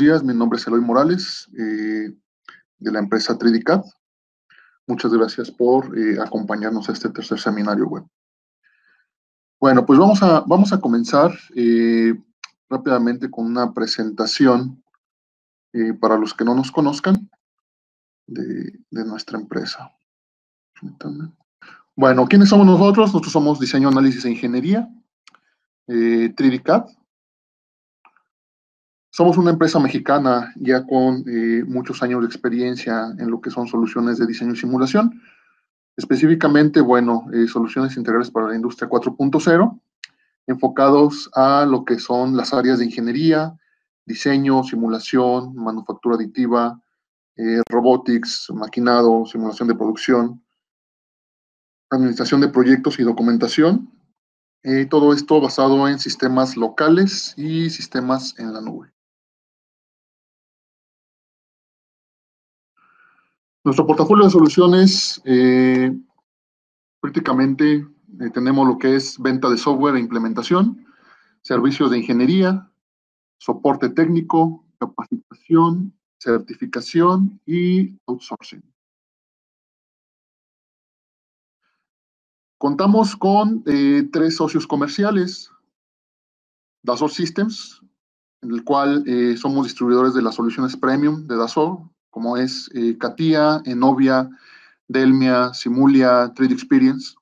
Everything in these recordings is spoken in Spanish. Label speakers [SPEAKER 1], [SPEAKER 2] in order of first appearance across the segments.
[SPEAKER 1] días, mi nombre es Eloy Morales, eh, de la empresa Tridicat. Muchas gracias por eh, acompañarnos a este tercer seminario web. Bueno, pues vamos a, vamos a comenzar eh, rápidamente con una presentación para los que no nos conozcan de, nuestra empresa. Bueno, ¿quiénes somos nosotros? Nosotros somos Diseño, Análisis e Ingeniería, Tridicat. Somos una empresa mexicana ya con eh, muchos años de experiencia en lo que son soluciones de diseño y simulación. Específicamente, bueno, eh, soluciones integrales para la industria 4.0, enfocados a lo que son las áreas de ingeniería, diseño, simulación, manufactura aditiva, eh, robotics, maquinado, simulación de producción, administración de proyectos y documentación.
[SPEAKER 2] todo esto basado en sistemas locales y sistemas en la nube. Nuestro portafolio de soluciones, eh, prácticamente eh, tenemos lo que es venta de
[SPEAKER 1] software e implementación, servicios de ingeniería, soporte técnico,
[SPEAKER 2] capacitación, certificación y outsourcing. Contamos con eh, tres socios comerciales, Dassault Systems, en el cual somos
[SPEAKER 1] distribuidores de las soluciones premium de Dassault, como es eh, Katia, Enovia, eh, Delmia, Simulia, 3 Experience.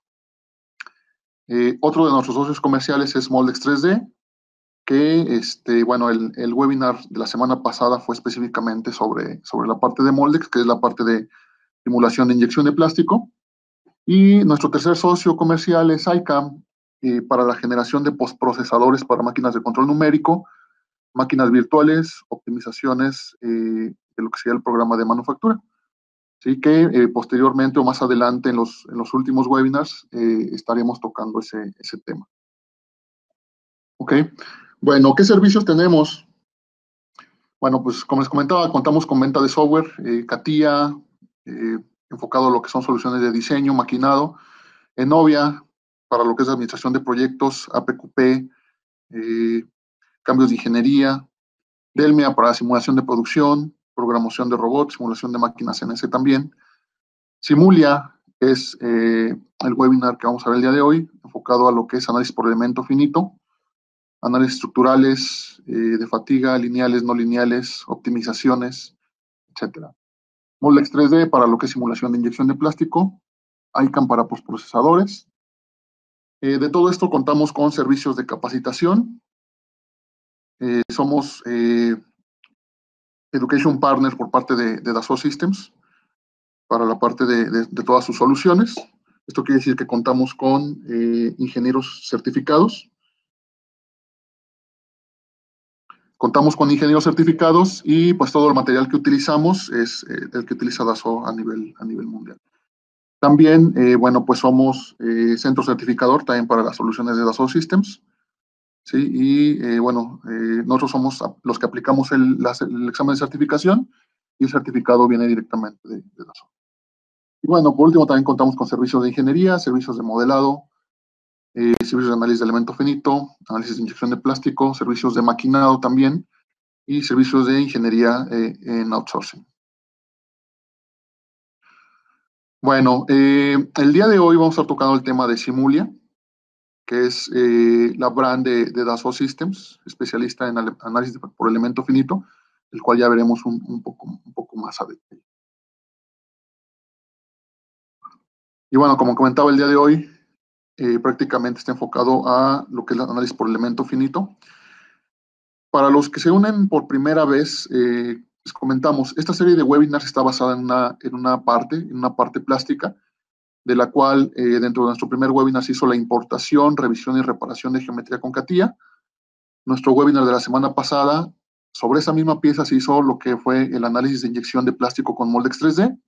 [SPEAKER 1] Eh, otro de nuestros socios comerciales es Moldex 3D, que este, bueno, el, webinar de la semana pasada fue específicamente sobre, sobre la parte de Moldex, que es la parte de simulación de inyección de plástico. Y nuestro tercer socio comercial es ICAM, para la generación de postprocesadores para máquinas de control numérico, máquinas virtuales, optimizaciones de lo que sería el programa de manufactura. Así que eh, posteriormente o más adelante en los, últimos webinars eh, estaremos tocando ese, tema. Ok, bueno, ¿qué servicios tenemos? Bueno, pues como les comentaba, contamos con venta de software, eh, CATIA, enfocado a lo que son soluciones de diseño, maquinado, Enovia, para lo que es administración de proyectos, APQP, cambios de ingeniería, Delmia para simulación de producción, programación de robots, simulación de máquinas CNC también. Simulia es eh, el webinar que vamos a ver el día de hoy, enfocado a lo que es análisis por elemento finito, análisis estructurales, eh, de fatiga, lineales, no lineales, optimizaciones, etc. Molex 3D para lo que es simulación de inyección de plástico, ICAM para postprocesadores. Eh, de todo esto contamos con servicios de capacitación. somos Education Partner por parte de, de Dassault Systems para la parte de, todas sus soluciones. Esto quiere decir que contamos con eh, ingenieros certificados. Contamos con ingenieros certificados y pues todo el material que utilizamos es eh, el que utiliza DASO a nivel, a nivel mundial. También, eh, bueno, pues somos centro certificador también para las soluciones de Daso Systems. ¿sí? Y eh, bueno, eh, nosotros somos los que aplicamos el, examen de certificación y el certificado viene directamente de, la zona. Y bueno, por último, también contamos con servicios de ingeniería, servicios de modelado, eh, servicios de análisis de elemento finito, análisis de inyección de plástico, servicios de maquinado también y servicios de ingeniería en outsourcing. Bueno, el día de hoy vamos a estar tocando el tema de Simulia que es eh, la brand de, de Dassault Systems, especialista en análisis por elemento finito,
[SPEAKER 2] el cual ya veremos un, poco, un poco más a detalle. Y bueno, como comentaba el día de hoy, eh, prácticamente está enfocado
[SPEAKER 1] a lo que es el análisis por elemento finito. Para los que se unen por primera vez, eh, les comentamos, esta serie de webinars está basada en una parte, en una parte plástica, de la cual eh, dentro de nuestro primer webinar se hizo la importación, revisión y reparación de geometría con Catia. Nuestro webinar de la semana pasada, sobre esa misma pieza se hizo lo que fue el análisis de inyección de plástico con moldex 3D.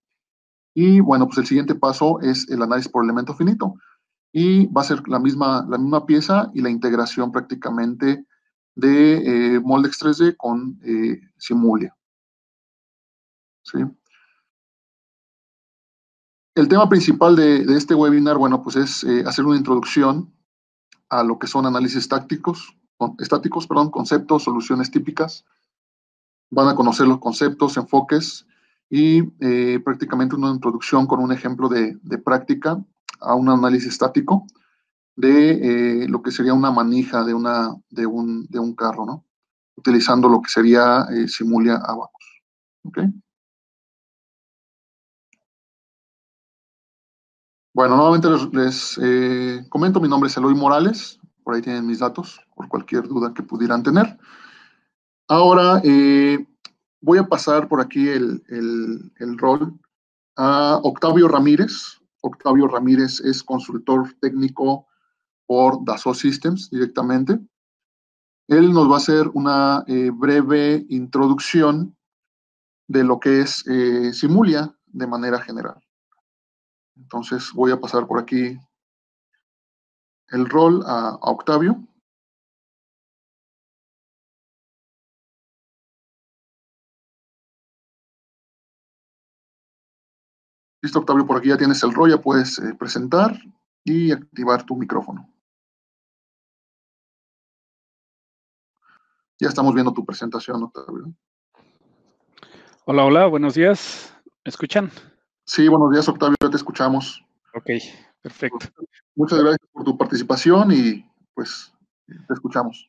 [SPEAKER 1] Y bueno, pues el siguiente paso es el análisis por elemento finito. Y va a ser la misma, la misma pieza
[SPEAKER 2] y la integración prácticamente de eh, moldex 3D con eh, Simulia. ¿Sí? El tema principal de, este webinar, bueno, pues es eh, hacer una introducción a
[SPEAKER 1] lo que son análisis tácticos, estáticos, perdón, conceptos, soluciones típicas. Van a conocer los conceptos, enfoques y eh, prácticamente una introducción con un ejemplo de, práctica a un análisis estático de eh, lo que sería una manija de, una, de, un, carro, ¿no? Utilizando lo que sería
[SPEAKER 2] Simulia Abacus. ¿okay? Bueno, nuevamente les, eh, comento, mi nombre es Eloy Morales,
[SPEAKER 1] por ahí tienen mis datos, por cualquier duda que pudieran tener. Ahora eh, voy a pasar por aquí el, rol a Octavio Ramírez. Octavio Ramírez es consultor técnico por Dassault Systems directamente. Él nos va a hacer una eh, breve introducción de lo que es Simulia de manera general.
[SPEAKER 2] Entonces voy a pasar por aquí el rol a, Octavio. Listo, Octavio, por aquí ya tienes el rol, ya puedes eh, presentar y activar tu micrófono. Ya estamos viendo tu presentación, Octavio. Hola, hola, buenos días. ¿Me escuchan? Sí, buenos días, Octavio,
[SPEAKER 1] te escuchamos. Ok, perfecto. Muchas gracias por tu participación y
[SPEAKER 3] pues te escuchamos.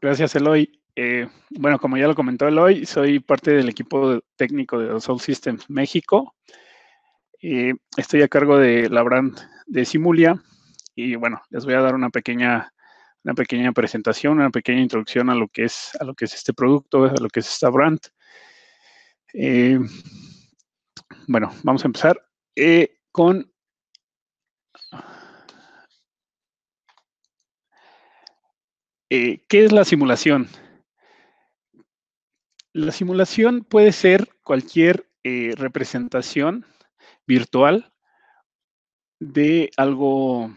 [SPEAKER 3] Gracias, Eloy. Eh, bueno, como ya lo comentó Eloy, soy parte del equipo técnico de Soul Systems México. Eh, estoy a cargo de la brand de Simulia y bueno, les voy a dar una pequeña, una pequeña presentación, una pequeña introducción a lo que es, a lo que es este producto, a lo que es esta brand. Eh, bueno, vamos a empezar eh, con eh, ¿qué es la simulación? La simulación puede ser cualquier eh, representación virtual de algo,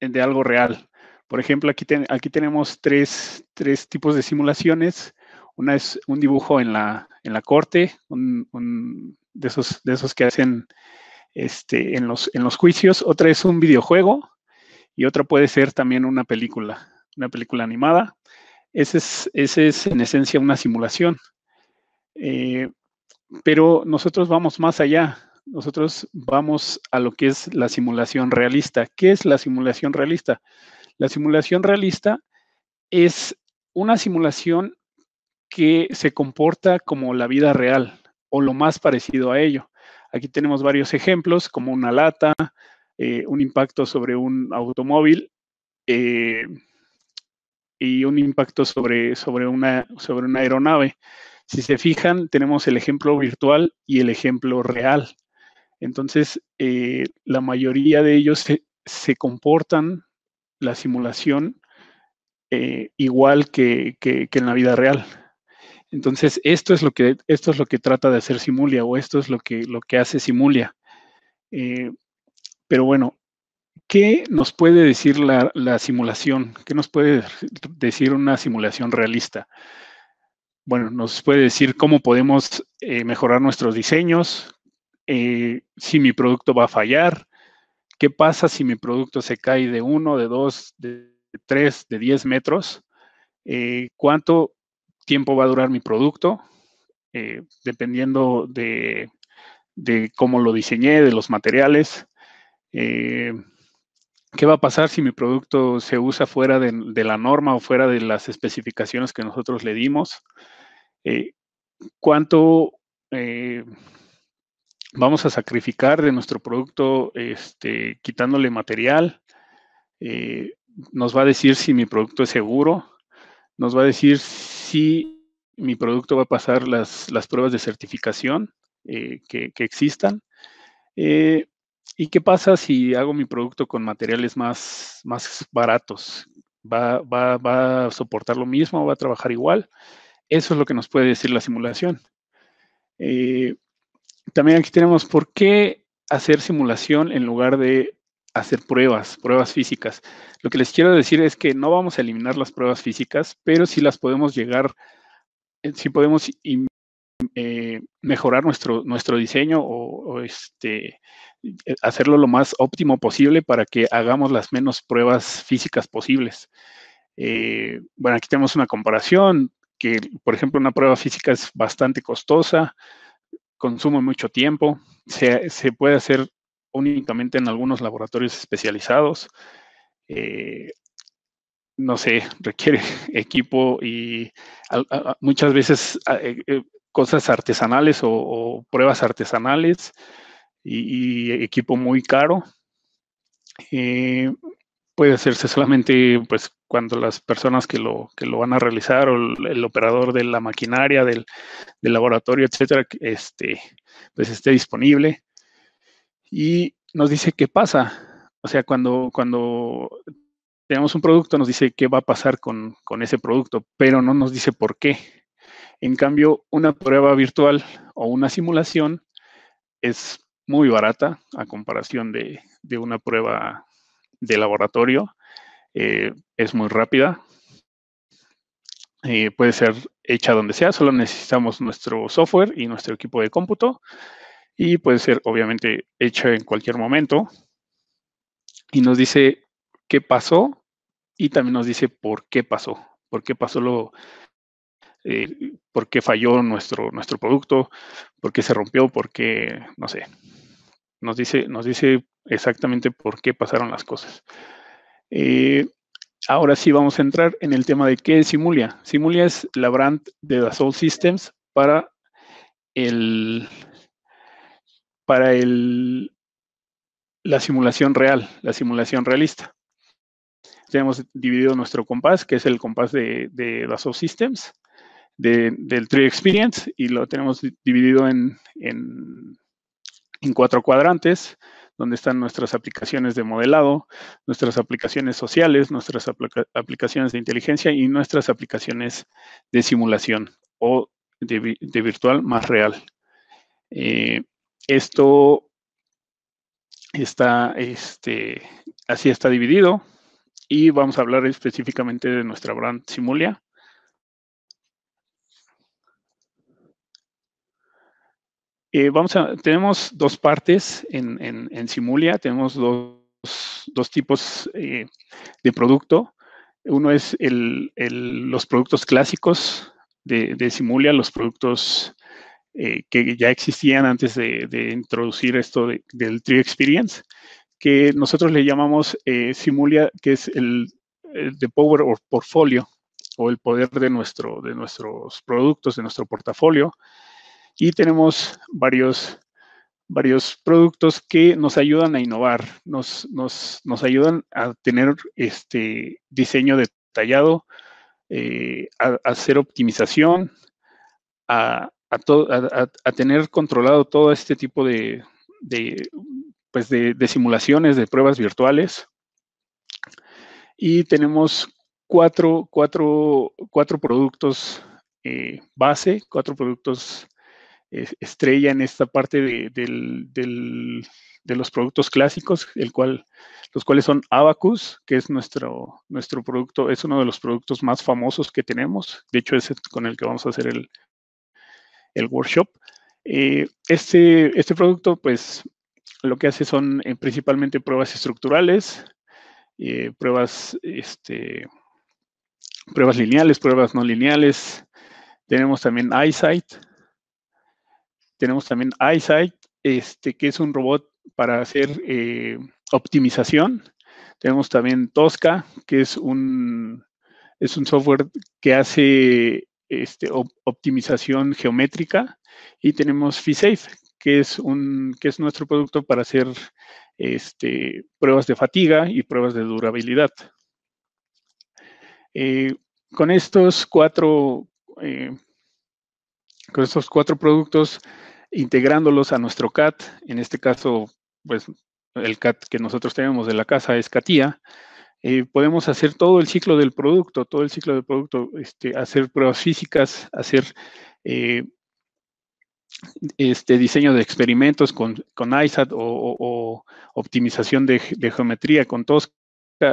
[SPEAKER 3] de algo real. Por ejemplo, aquí, aquí tenemos tres, tipos de simulaciones. Una es un dibujo en la, en la corte, un de esos, de esos que hacen este, en, los, juicios. Otra es un videojuego y otra puede ser también una película, una película animada. Ese es, ese es en esencia una simulación. Eh, pero nosotros vamos más allá. Nosotros vamos a lo que es la simulación realista. ¿Qué es la simulación realista? La simulación realista es una simulación que se comporta como la vida real o lo más parecido a ello. Aquí tenemos varios ejemplos, como una lata, eh, un impacto sobre un automóvil eh, y un impacto sobre, sobre, una, sobre una aeronave. Si se fijan, tenemos el ejemplo virtual y el ejemplo real. Entonces, eh, la mayoría de ellos se, comportan la simulación igual que, en la vida real. Entonces, esto es lo que, esto es lo que trata de hacer Simulia o esto es lo que, lo que hace Simulia. Eh, pero bueno, ¿qué nos puede decir la, simulación? ¿Qué nos puede decir una simulación realista? Bueno, nos puede decir cómo podemos eh, mejorar nuestros diseños, eh, si mi producto va a fallar, qué pasa si mi producto se cae de uno, de 2, de 3, de 10 metros, cuánto tiempo va a durar mi producto, eh, dependiendo de, cómo lo diseñé, de los materiales. Eh, ¿Qué va a pasar si mi producto se usa fuera de, la norma o fuera de las especificaciones que nosotros le dimos? Eh, ¿Cuánto vamos a sacrificar de nuestro producto este, quitándole material? nos va a decir si mi producto es seguro, nos va a decir si mi producto va a pasar las, las pruebas de certificación eh, que, existan. Eh, ¿Y qué pasa si hago mi producto con materiales más, más baratos? ¿Va, a soportar lo mismo? ¿Va a trabajar igual? Eso es lo que nos puede decir la simulación. Eh, también aquí tenemos por qué hacer simulación en lugar de hacer pruebas, pruebas físicas. Lo que les quiero decir es que no vamos a eliminar las pruebas físicas, pero sí las podemos llegar, eh, sí podemos eh, mejorar nuestro, nuestro diseño o, este, eh, hacerlo lo más óptimo posible para que hagamos las menos pruebas físicas posibles. bueno, aquí tenemos una comparación que, por ejemplo, una prueba física es bastante costosa, consume mucho tiempo, se, se puede hacer únicamente en algunos laboratorios especializados. Eh, no sé, requiere equipo y muchas veces eh, eh, cosas artesanales o, pruebas artesanales y, equipo muy caro. puede hacerse solamente pues cuando las personas que lo, que lo van a realizar o el, operador de la maquinaria, del, del, laboratorio, etcétera, este, pues esté disponible y nos dice qué pasa. O sea, cuando, tenemos un producto, nos dice qué va a pasar con, ese producto, pero no nos dice por qué. En cambio, una prueba virtual o una simulación es muy barata a comparación de, una prueba de laboratorio. Eh, es muy rápida. Eh, puede ser hecha donde sea, solo necesitamos nuestro software y nuestro equipo de cómputo y puede ser obviamente hecha en cualquier momento. Y nos dice qué pasó y también nos dice por qué pasó, por qué pasó lo, eh, por qué falló nuestro, nuestro producto, por qué se rompió, por qué, no sé. Nos dice, nos dice exactamente por qué pasaron las cosas. Eh, ahora sí vamos a entrar en el tema de qué es Simulia. Simulia es la brand de Dassault Systems para el, para la simulación real, la simulación realista. Tenemos dividido nuestro compás, que es el compás de, de las del Tree Experience, y lo tenemos dividido en, en, cuatro cuadrantes, donde están nuestras aplicaciones de modelado, nuestras aplicaciones sociales, nuestras aplicaciones de inteligencia y nuestras aplicaciones de simulación o de, virtual más real. Eh, esto está, este, así está dividido y vamos a hablar específicamente de nuestra brand Simulia. Eh, vamos a, tenemos dos partes en, Simulia, tenemos dos, tipos eh, de producto. Uno es los productos clásicos de, de Simulia, los productos eh, que ya existían antes de, introducir esto del Tree Experience, que nosotros le llamamos eh, Simulia, que es el, de eh, Power of Portfolio, o el poder de, nuestro, de nuestros productos, de nuestro portafolio. Y tenemos varios, varios productos que nos ayudan a innovar, nos, nos, nos ayudan a tener este diseño detallado, a, hacer optimización, a, a, tener controlado todo este tipo pues, de, simulaciones, de pruebas virtuales. Y tenemos cuatro, productos eh, base, cuatro productos estrella en esta parte de, los productos clásicos, los cuales son Abacus, que es nuestro, nuestro producto, es uno de los productos más famosos que tenemos. De hecho, es con el que vamos a hacer el, el workshop. Eh, este, este producto, pues, lo que hace son eh, principalmente pruebas estructurales, eh, pruebas, este, pruebas lineales, pruebas no lineales. Tenemos también EyeSight. Tenemos también EyeSight, este, que es un robot para hacer optimización. Tenemos también Tosca, que es un, es un software que hace este, optimización geométrica y tenemos FISAFE, que es, un, que es nuestro producto para hacer este, pruebas de fatiga y pruebas de durabilidad. Eh, con estos cuatro eh, con estos cuatro productos integrándolos a nuestro CAT, en este caso, pues el CAT que nosotros tenemos de la casa es CATIA, eh, podemos hacer todo el ciclo del producto, todo el ciclo del producto, este, hacer pruebas físicas, hacer eh, este, diseño de experimentos con, con ISAT o, optimización de, geometría con Tosca,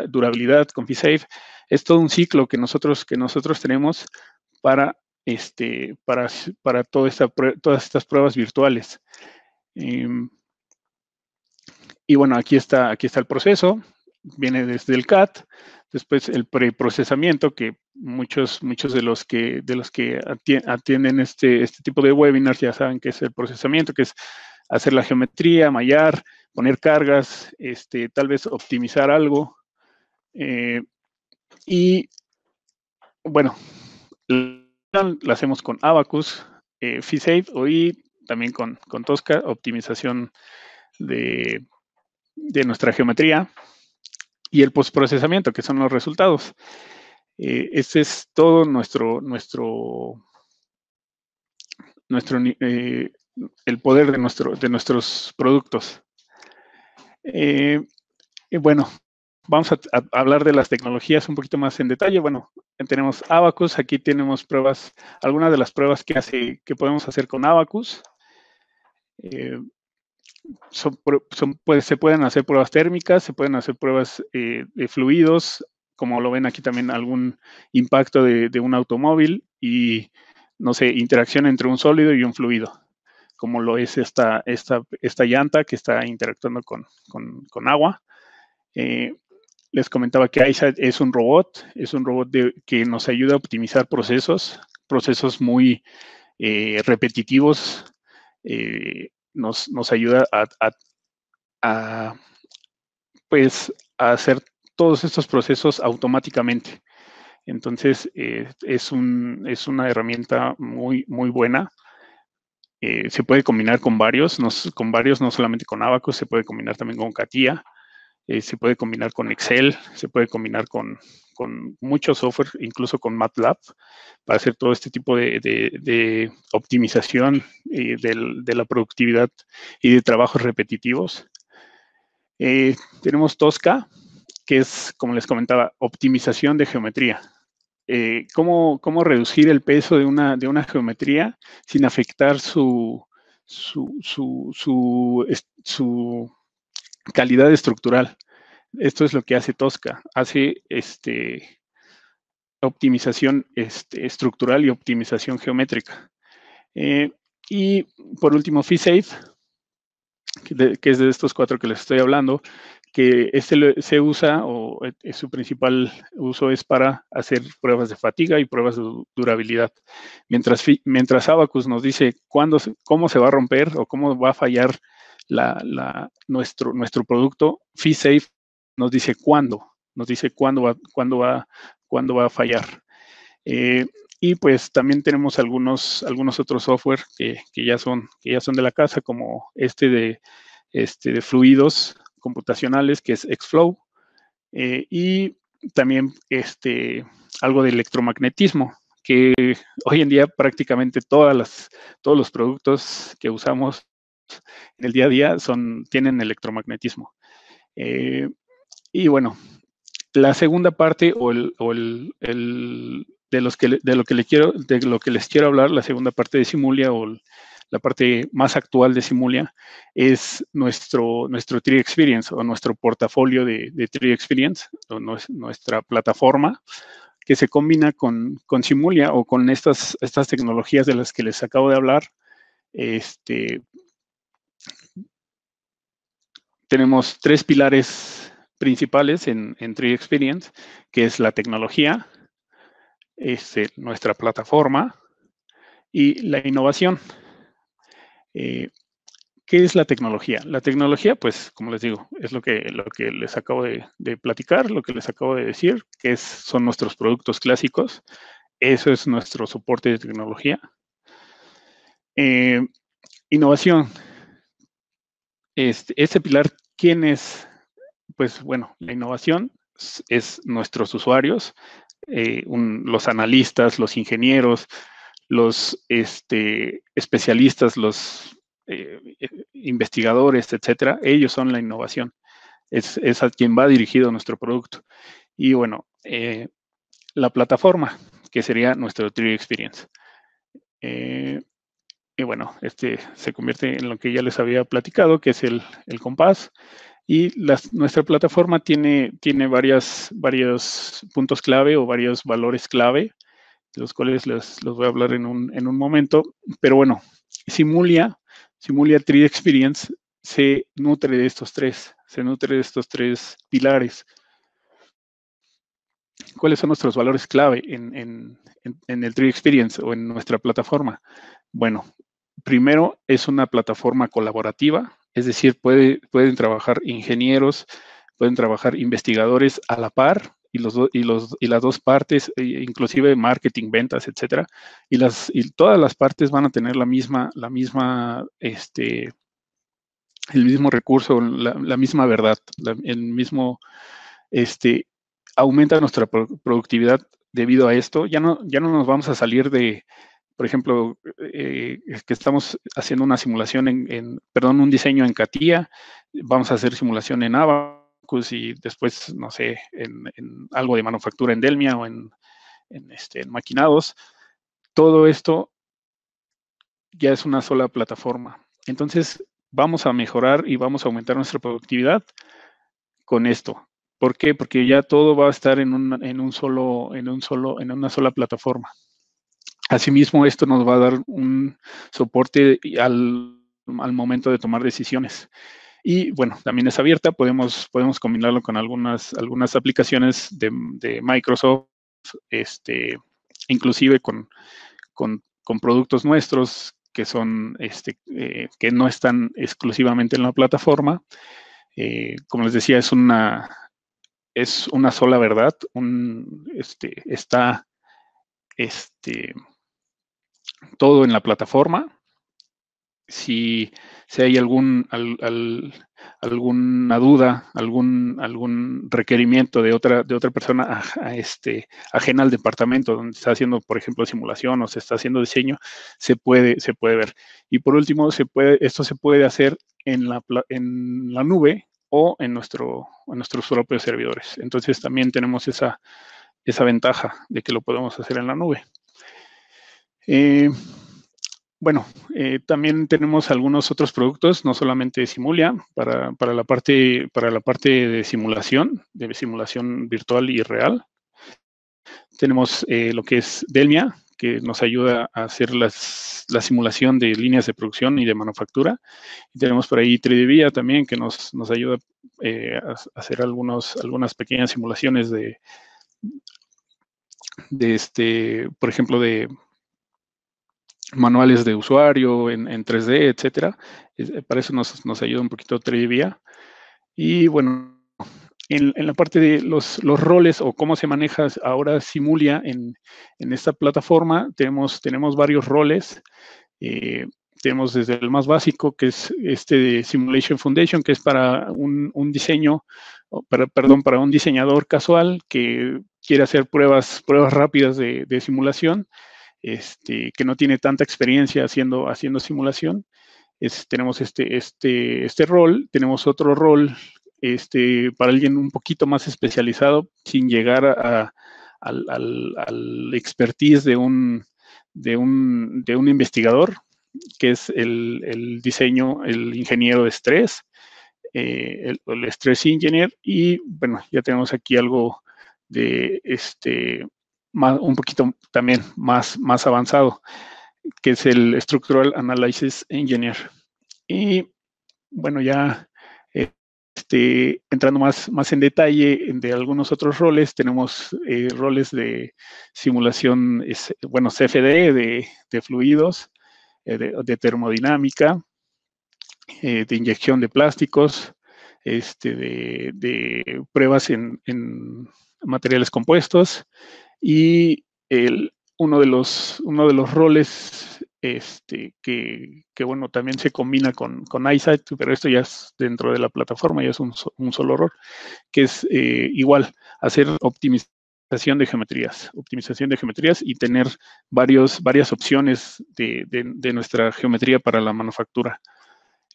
[SPEAKER 3] durabilidad con PSAFE. Es todo un ciclo que nosotros, que nosotros tenemos para, este, para, para todas estas pruebas virtuales. Em, y bueno, aquí está, aquí está el proceso viene desde el CAT, después el preprocesamiento, que muchos, muchos de los que, de los que atienden este, este, tipo de webinars ya saben que es el procesamiento, que es hacer la geometría, mallar, poner cargas, este, tal vez optimizar algo. Eh, y bueno, la hacemos con Abacus, eh, o y también con, Tosca, optimización de nuestra geometría y el postprocesamiento, que son los resultados. Eh, ese es todo nuestro, nuestro, nuestro eh, el poder de, nuestro, de nuestros productos. Eh, y bueno, vamos a, hablar de las tecnologías un poquito más en detalle. Bueno, tenemos Abacus, aquí tenemos pruebas, algunas de las pruebas que, hace, que podemos hacer con Abacus son, pues, se pueden hacer pruebas térmicas, se pueden hacer pruebas eh, de fluidos, como lo ven aquí también algún impacto de, un automóvil y, no sé, interacción entre un sólido y un fluido, como lo es esta, esta, esta llanta que está interactuando con, con, agua. Eh, les comentaba que ISAT es un robot, es un robot que nos ayuda a optimizar procesos, procesos muy eh, repetitivos, nos, ayuda a, pues, hacer todos estos procesos automáticamente. Entonces, eh, es, es una herramienta muy, muy buena. Eh, se puede combinar con varios, no, con varios, no solamente con Abaco, se puede combinar también con CATIA, eh, se puede combinar con Excel, se puede combinar con, con mucho software, incluso con MATLAB, para hacer todo este tipo de, optimización eh, de la productividad y de trabajos repetitivos. Eh, tenemos Tosca, que es, como les comentaba, optimización de geometría. Eh, cómo, reducir el peso de una, de una geometría sin afectar su calidad estructural. Esto es lo que hace Tosca, hace este, optimización este, estructural y optimización geométrica. Eh, y por último, FeeSafe, que, que, es de estos cuatro que les estoy hablando, que este se usa o eh, eh, su principal uso es para hacer pruebas de fatiga y pruebas de durabilidad. Mientras, mientras Abacus nos dice cómo se va a romper o cómo va a fallar nuestro, nuestro producto, FeeSafe nos dice cuándo, nos dice cuándo va, cuándo va, cuándo va a fallar. Eh, y pues también tenemos algunos, algunos otros software que, ya son, que ya son de la casa, como este de, este de fluidos computacionales, que es Xflow, eh, y también este, algo de electromagnetismo, que hoy en día prácticamente todas las, todos los productos que usamos en el día a día son, tienen electromagnetismo. Eh, y bueno, la segunda parte o el, de, los de, lo que le quiero, de lo que les quiero hablar, la segunda parte de Simulia o la parte más actual de Simulia es nuestro, nuestro Tree Experience o nuestro portafolio de, Tree Experience, o nuestra plataforma que se combina con, con Simulia o con estas, estas tecnologías de las que les acabo de hablar. Este, tenemos tres pilares principales en, Tree Experience, que es la tecnología, este, nuestra plataforma y la innovación. Eh, ¿Qué es la tecnología? La tecnología, pues, como les digo, es lo que, lo que les acabo de, platicar, lo que les acabo de decir, que son nuestros productos clásicos. Eso es nuestro soporte de tecnología. Eh, innovación. Este, este, pilar, ¿quién es pues bueno, la innovación es nuestros usuarios, eh, los analistas, los ingenieros, los este, especialistas, los eh, e, investigadores, etcétera, ellos son la innovación. Es, a quien va dirigido nuestro producto. Y bueno, eh, la plataforma, que sería nuestro Tree Experience. y bueno, este se convierte en lo que ya les había platicado, que es el compás, y nuestra plataforma tiene, tiene varios puntos clave o varios valores clave, de los cuales los voy a hablar en un, momento. Pero bueno, Simulia, Simulia 3 Experience se nutre de estos tres, se nutre de estos tres pilares. ¿Cuáles son nuestros valores clave en, en el 3 Experience o en nuestra plataforma? Bueno, primero es una plataforma colaborativa, es decir, pueden trabajar ingenieros, pueden trabajar investigadores a la par y, las dos partes, e inclusive marketing, ventas, etcétera, y, todas las partes van a tener la misma, la misma, este, el mismo recurso, la, misma verdad, el mismo, este, aumenta nuestra productividad debido a esto. ya no nos vamos a salir de, por ejemplo, eh, que estamos haciendo una simulación en, perdón, un diseño en CATIA, vamos a hacer simulación en Abacus y después, no sé, en, algo de manufactura en Delmia o en, este, en maquinados. Todo esto ya es una sola plataforma. Entonces, vamos a mejorar y vamos a aumentar nuestra productividad con esto. ¿Por qué? Porque ya todo va a estar en en un solo, en un solo, en una sola plataforma. Asimismo, esto nos va a dar un soporte al, momento de tomar decisiones. Y bueno, también es abierta, podemos, podemos combinarlo con algunas, algunas aplicaciones de, Microsoft, este, inclusive con, con, productos nuestros que son este, eh, que no están exclusivamente en la plataforma. Eh, como les decía, es una, es una sola verdad, un, este, está este, todo en la plataforma. Si, hay algún, alguna duda, algún, algún requerimiento de otra, de otra persona a, este, ajena al departamento donde está haciendo, por ejemplo, simulación o se está haciendo diseño, se puede, se puede ver. Y por último, se puede, esto se puede hacer en la, en la nube o en, nuestro, nuestros propios servidores. Entonces también tenemos esa, esa ventaja de que lo podemos hacer en la nube. Eh, bueno, eh, también tenemos algunos otros productos, no solamente Simulia, para, para, la parte, para la parte de simulación, de simulación virtual y real. Tenemos eh, lo que es Delmia, que nos ayuda a hacer las, la simulación de líneas de producción y de manufactura. Y tenemos por ahí 3 también, que nos, nos ayuda a, hacer algunos, algunas pequeñas simulaciones de, de este, por ejemplo, de manuales de usuario en, en 3D, etcétera. Eh, para eso nos, nos ayuda un poquito Trivia. Y bueno, en, la parte de los, roles o cómo se maneja ahora Simulia en, esta plataforma, tenemos, tenemos varios roles. Eh, tenemos desde el más básico, que es este de Simulation Foundation, que es para un, diseño, para, perdón, para un diseñador casual que quiere hacer pruebas, pruebas rápidas de, de simulación este, que no tiene tanta experiencia haciendo, haciendo simulación. tenemos este, este, este, rol, tenemos otro rol este, para alguien un poquito más especializado, sin llegar al, expertise de un, de un, investigador, que es el, diseño, el ingeniero de estrés, eh, el, el, stress engineer, y bueno, ya tenemos aquí algo de este un poquito también más, más avanzado, que es el Structural Analysis Engineer. Y bueno, ya este, entrando más, más en detalle de algunos otros roles, tenemos eh, roles de simulación, bueno, CFD de, fluidos, eh, de, termodinámica, eh, de inyección de plásticos, este, de, pruebas en, en materiales compuestos, y uno, de los, uno de los roles este, que, bueno, también se combina con, con iSight, pero esto ya es dentro de la plataforma, ya es un, un solo rol, que es eh, igual, hacer optimización de geometrías, optimización de geometrías y tener varios, varias opciones de, de, nuestra geometría para la manufactura.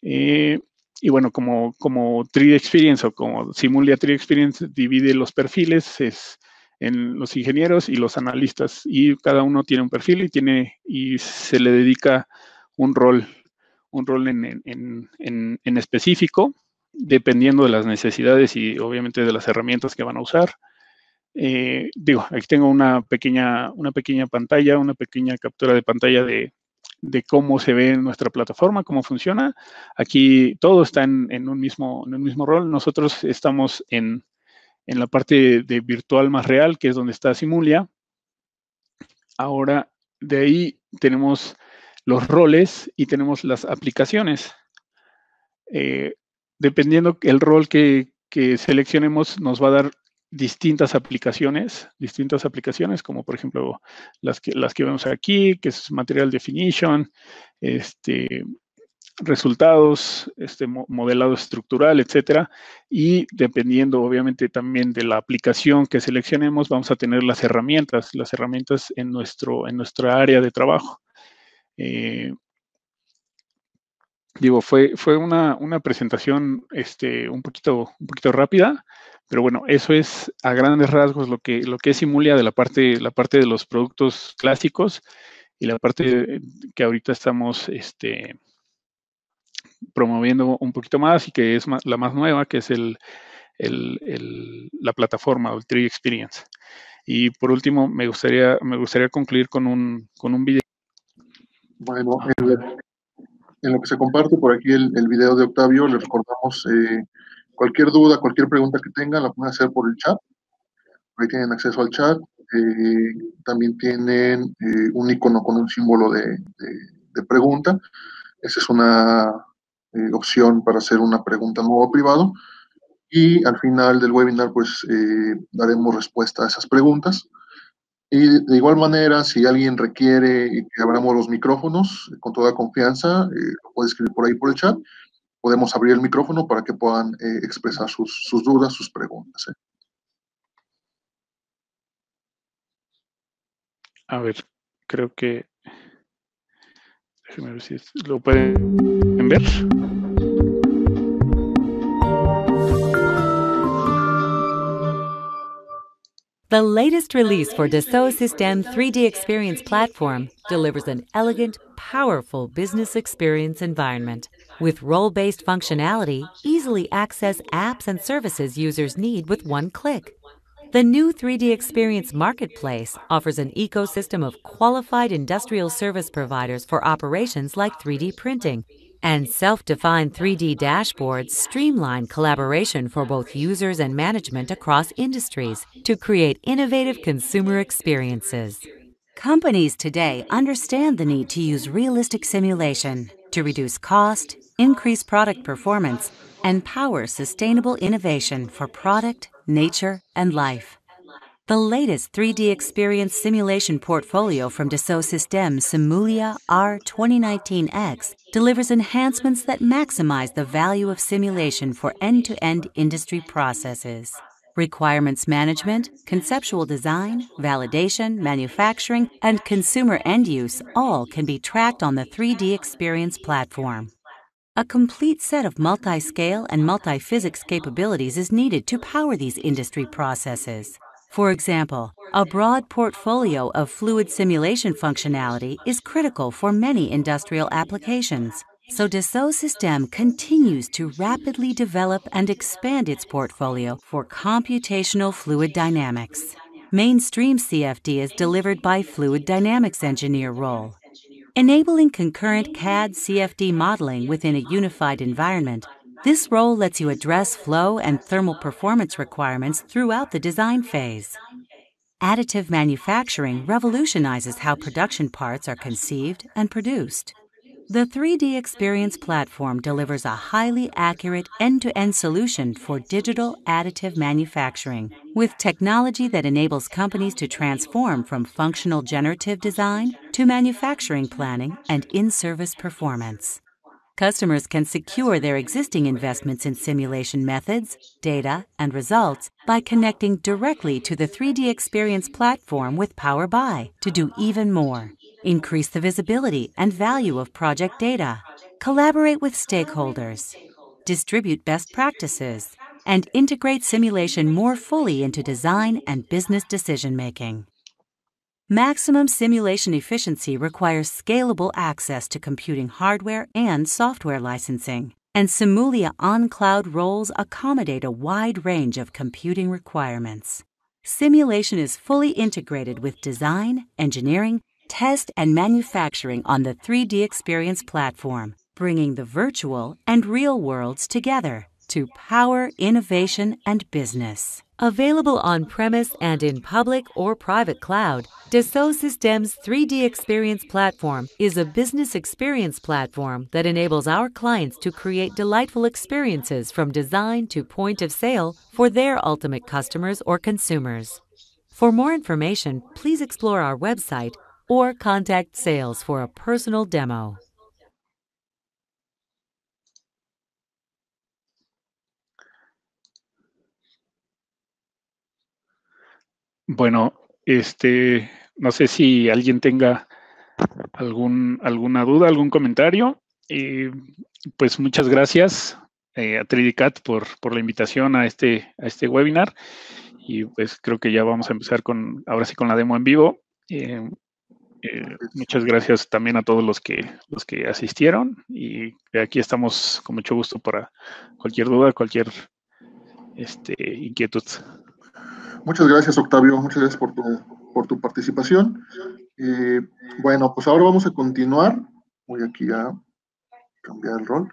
[SPEAKER 3] Eh, y bueno, como, como 3D Experience o como Simulia 3D Experience divide los perfiles, es en los ingenieros y los analistas y cada uno tiene un perfil y tiene y se le dedica un rol un rol en, en, en, específico dependiendo de las necesidades y obviamente de las herramientas que van a usar eh, digo aquí tengo una pequeña una pequeña pantalla una pequeña captura de pantalla de, de cómo se ve nuestra plataforma, cómo funciona. Aquí todo está en, un mismo, en un mismo rol. Nosotros estamos en, en la parte de virtual más real, que es donde está Simulia. Ahora de ahí tenemos los roles y tenemos las aplicaciones. Eh, dependiendo el rol que, seleccionemos, nos va a dar distintas aplicaciones, distintas aplicaciones, como por ejemplo las que, las que vemos aquí, que es Material Definition, este, resultados, este modelado estructural, etcétera. Y dependiendo, obviamente, también de la aplicación que seleccionemos, vamos a tener las herramientas, las herramientas en, nuestro, en nuestra área de trabajo. Eh, digo, fue, fue una, una presentación este, un, poquito, un poquito rápida, pero bueno, eso es a grandes rasgos lo que, lo que es de la parte, la parte de los productos clásicos y la parte que ahorita estamos este, promoviendo un poquito más y que es la más nueva, que es el, la plataforma o Experience. Y por último, me gustaría, me gustaría concluir con un, con un video. Bueno, en,
[SPEAKER 1] lo que se comparte por aquí el, video de Octavio, les recordamos eh, cualquier duda, cualquier pregunta que tengan, la pueden hacer por el chat. Ahí tienen acceso al chat. Eh, también tienen eh, un icono con un símbolo de pregunta. Esa es una eh, opción para hacer una pregunta en modo privado y al final del webinar pues eh, daremos respuesta a esas preguntas. Y de igual manera, si alguien requiere que abramos los micrófonos con toda confianza, eh, lo puede escribir por ahí por el chat. Podemos abrir el micrófono para que puedan expresar sus, dudas, sus preguntas.
[SPEAKER 3] A ver, creo que... Déjeme ver si lo pueden...
[SPEAKER 4] The latest release for Dassault System 3D Experience platform delivers an elegant, powerful business experience environment. With role based functionality, easily access apps and services users need with one click. The new 3D Experience Marketplace offers an ecosystem of qualified industrial service providers for operations like 3D printing, and self-defined 3D dashboards streamline collaboration for both users and management across industries to create innovative consumer experiences. Companies today understand the need to use realistic simulation to reduce cost, increase product performance, and power sustainable innovation for product, nature, and life. The latest 3D experience simulation portfolio from Dassault Systèmes Simulia R2019X delivers enhancements that maximize the value of simulation for end-to-end -end industry processes. Requirements management, conceptual design, validation, manufacturing, and consumer end use all can be tracked on the 3D Experience platform. A complete set of multi-scale and multi-physics capabilities is needed to power these industry processes. For example, a broad portfolio of fluid simulation functionality is critical for many industrial applications. So Dassault System continues to rapidly develop and expand its portfolio for computational fluid dynamics. Mainstream CFD is delivered by fluid dynamics engineer role. Enabling concurrent CAD CFD modeling within a unified environment this role lets you address flow and thermal performance requirements throughout the design phase. Additive manufacturing revolutionizes how production parts are conceived and produced. The 3D Experience platform delivers a highly accurate end to end solution for digital additive manufacturing with technology that enables companies to transform from functional generative design to manufacturing planning and in service performance. Customers can secure their existing investments in simulation methods, data, and results by connecting directly to the 3D Experience platform with Power BI to do even more. Increase the visibility and value of project data. Collaborate with stakeholders. Distribute best practices. And integrate simulation more fully into design and business decision making. Maximum simulation efficiency requires scalable access to computing hardware and software licensing, and Simulia on cloud roles accommodate a wide range of computing requirements. Simulation is fully integrated with design, engineering, test, and manufacturing on the 3D Experience platform, bringing the virtual and real worlds together to power innovation and business. Available on premise and in public or private cloud, Dassault Systèmes 3D Experience Platform is a business experience platform that enables our clients to create delightful experiences from design to point of sale for their ultimate customers or consumers. For more information, please explore our website or contact sales for a personal demo.
[SPEAKER 3] Bueno, este, no sé si alguien tenga algún, alguna duda, algún comentario. Eh, pues muchas gracias eh, a Tridicat por, la invitación a este, a este webinar. Y pues creo que ya vamos a empezar con, ahora sí con la demo en vivo. Eh, muchas gracias también a todos los que, los que asistieron. Y aquí estamos con mucho gusto para cualquier duda, cualquier este, inquietud. Muchas gracias, Octavio. Muchas
[SPEAKER 1] gracias por tu, por tu participación. Eh, bueno, pues ahora vamos a continuar. Voy aquí a cambiar el rol.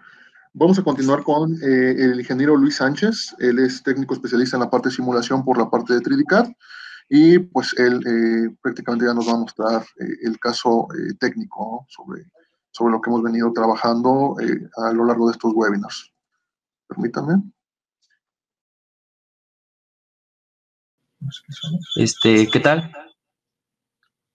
[SPEAKER 1] Vamos a continuar con eh, el ingeniero Luis Sánchez. Él es técnico especialista en la parte de simulación por la parte de Tridicat y pues él eh, prácticamente ya nos va a mostrar el caso técnico sobre,
[SPEAKER 2] sobre lo que hemos venido trabajando a lo largo de estos webinars. Permítanme. Este,
[SPEAKER 5] ¿qué tal?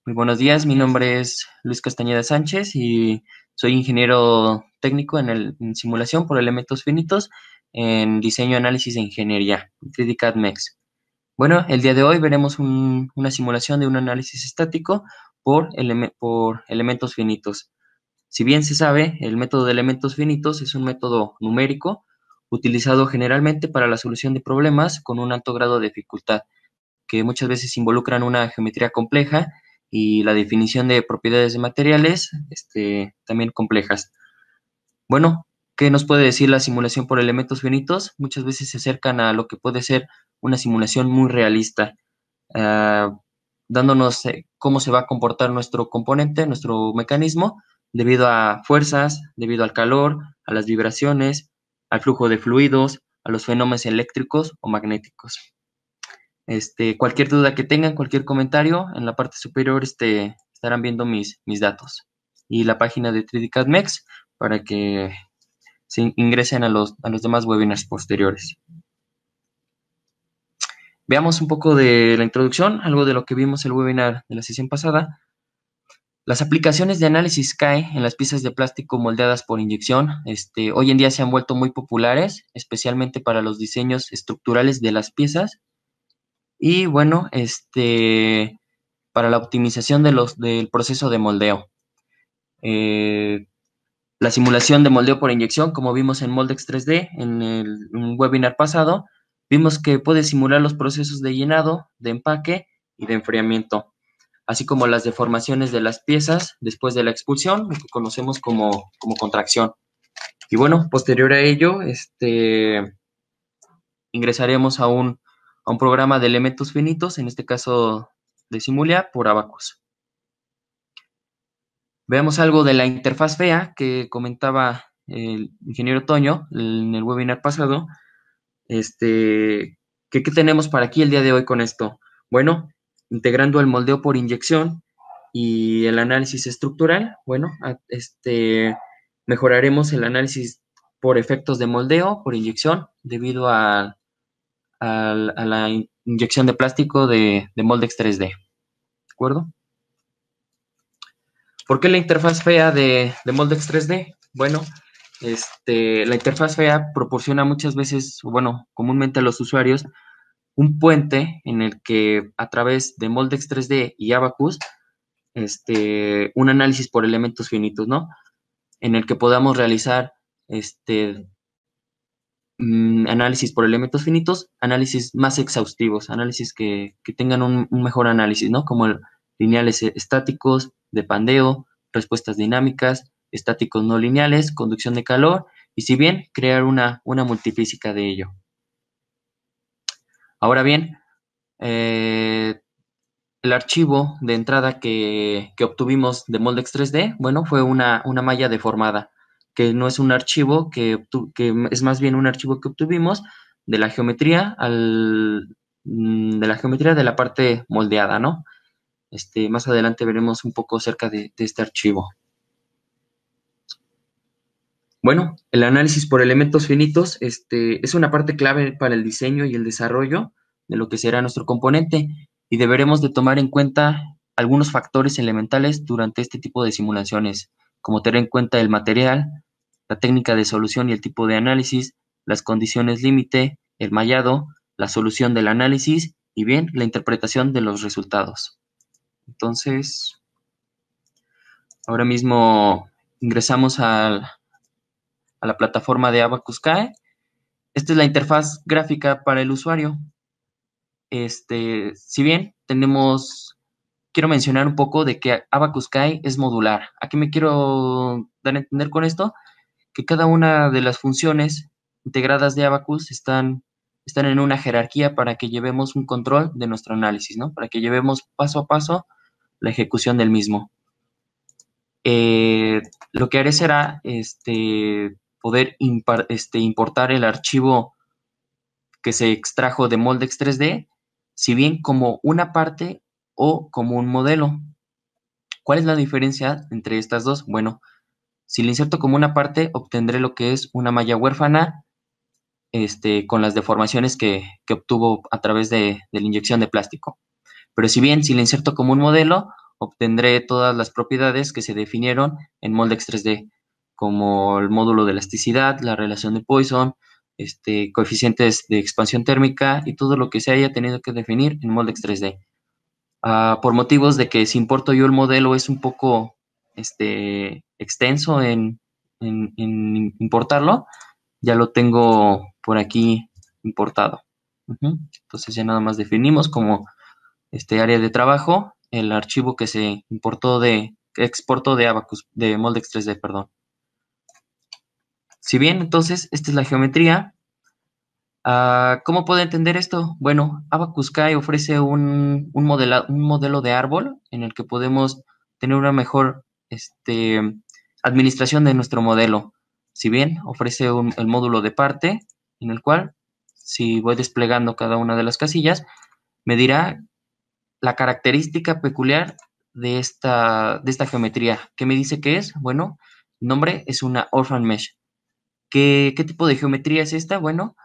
[SPEAKER 5] Muy buenos días, mi nombre es Luis Castañeda Sánchez y soy ingeniero técnico en, el, simulación por elementos finitos en diseño, análisis e ingeniería, CRITICAD Bueno, el día de hoy veremos una simulación de un análisis estático por elementos finitos. Si bien se sabe, el método de elementos finitos es un método numérico utilizado generalmente para la solución de problemas con un alto grado de dificultad que muchas veces involucran una geometría compleja y la definición de propiedades de materiales este, también complejas. Bueno, ¿qué nos puede decir la simulación por elementos finitos? Muchas veces se acercan a lo que puede ser una simulación muy realista, ah, dándonos eh, cómo se va a comportar nuestro componente, nuestro mecanismo, debido a fuerzas, debido al calor, a las vibraciones, al flujo de fluidos, a los fenómenos eléctricos o magnéticos. Este, cualquier duda que tengan, cualquier comentario, en la parte superior este, estarán viendo mis, datos y la página de 3 para que se ingresen a los, demás webinars posteriores. Veamos un poco de la introducción, algo de lo que vimos el webinar de la sesión pasada. Las aplicaciones de análisis CAE en las piezas de plástico moldeadas por inyección este, hoy en día se han vuelto muy populares, especialmente para los diseños estructurales de las piezas y bueno, este, para la optimización de los, del proceso de moldeo. Eh, la simulación de moldeo por inyección, como vimos en Moldex 3D en el un webinar pasado, vimos que puede simular los procesos de llenado, de empaque y de enfriamiento, así como las deformaciones de las piezas después de la expulsión, lo que conocemos como, como contracción. Y bueno, posterior a ello, este, ingresaremos a un a un programa de elementos finitos, en este caso de Simulia, por Abacus. Veamos algo de la interfaz fea que comentaba el ingeniero Toño en el webinar pasado. Este, ¿qué, tenemos para aquí el día de hoy con esto? Bueno, integrando el moldeo por inyección y el análisis estructural, bueno, este, mejoraremos el análisis por efectos de moldeo, por inyección, debido a a, la inyección de plástico de, Moldex 3D. ¿De acuerdo? ¿Por qué la interfaz fea de, Moldex 3D? Bueno, este, la interfaz fea proporciona muchas veces, bueno, comúnmente a los usuarios, un puente en el que a través de Moldex 3D y Abacus, este, un análisis por elementos finitos, ¿no? En el que podamos realizar este, Mm, análisis por elementos finitos, análisis más exhaustivos, análisis que, tengan un, mejor análisis, ¿no? Como lineales eh, estáticos, de pandeo, respuestas dinámicas, estáticos no lineales, conducción de calor, y si bien, crear una, una multifísica de ello. Ahora bien, eh, el archivo de entrada que, obtuvimos de Moldex 3D, bueno, fue una malla deformada que no es un archivo que, es más bien un archivo que obtuvimos de la geometría al, mm, de la geometría de la parte moldeada, ¿no? Este, más adelante veremos un poco acerca de, este archivo. Bueno, el análisis por elementos finitos este, es una parte clave para el diseño y el desarrollo de lo que será nuestro componente y deberemos de tomar en cuenta algunos factores elementales durante este tipo de simulaciones, como tener en cuenta el material, la técnica de solución y el tipo de análisis, las condiciones límite, el mallado, la solución del análisis y bien la interpretación de los resultados. Entonces, ahora mismo ingresamos al, a la plataforma de Abacus CAE. Esta es la interfaz gráfica para el usuario. Este, si bien tenemos, quiero mencionar un poco de que Abacus CAE es modular. Aquí me quiero dar a entender con esto? que cada una de las funciones integradas de Abacus están, están en una jerarquía para que llevemos un control de nuestro análisis, ¿no? Para que llevemos paso a paso la ejecución del mismo. Eh, lo que haré será este, poder este, importar el archivo que se extrajo de Moldex 3D, si bien como una parte o como un modelo. ¿Cuál es la diferencia entre estas dos? Bueno, si le inserto como una parte, obtendré lo que es una malla huérfana este, con las deformaciones que, obtuvo a través de, la inyección de plástico. Pero si bien, si le inserto como un modelo, obtendré todas las propiedades que se definieron en Moldex 3D, como el módulo de elasticidad, la relación de Poisson, este, coeficientes de expansión térmica y todo lo que se haya tenido que definir en Moldex 3D. Ah, por motivos de que si importo yo el modelo es un poco este, extenso en, importarlo, ya lo tengo por aquí importado. Entonces ya nada más definimos como este área de trabajo el archivo que se importó de, exportó de Abacus, de Moldex 3D, perdón. Si bien, entonces, esta es la geometría. Ah, ¿Cómo puedo entender esto? Bueno, Abacus ofrece un, un modelo de árbol en el que podemos tener una mejor este, administración de nuestro modelo. Si bien ofrece el módulo de parte, en el cual, si voy desplegando cada una de las casillas, me dirá la característica peculiar de esta, de esta geometría. ¿Qué me dice que es? Bueno, nombre es una orphan mesh. ¿Qué, tipo de geometría es esta? Bueno,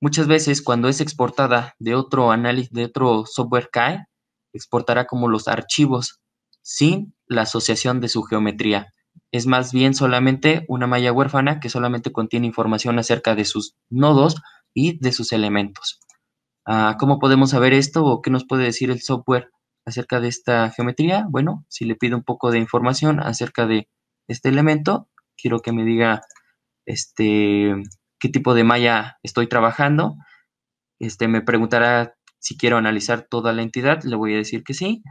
[SPEAKER 5] muchas veces cuando es exportada de otro análisis, de otro software CAE, exportará como los archivos sin la asociación de su geometría. Es más bien solamente una malla huérfana que solamente contiene información acerca de sus nodos y de sus elementos. Ah, ¿Cómo podemos saber esto o qué nos puede decir el software acerca de esta geometría? Bueno, si le pido un poco de información acerca de este elemento, quiero que me diga este, qué tipo de malla estoy trabajando. Este, me preguntará si quiero analizar toda la entidad, le voy a decir que sí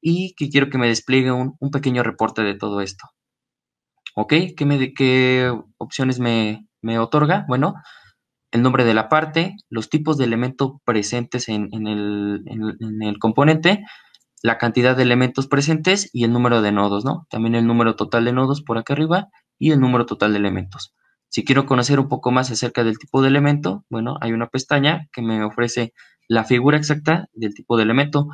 [SPEAKER 5] y que quiero que me despliegue un, pequeño reporte de todo esto. ¿Ok? ¿Qué, me, qué opciones me, otorga? Bueno, el nombre de la parte, los tipos de elementos presentes en, el, en, el, componente, la cantidad de elementos presentes y el número de nodos, ¿no? También el número total de nodos por acá arriba y el número total de elementos. Si quiero conocer un poco más acerca del tipo de elemento, bueno, hay una pestaña que me ofrece la figura exacta del tipo de elemento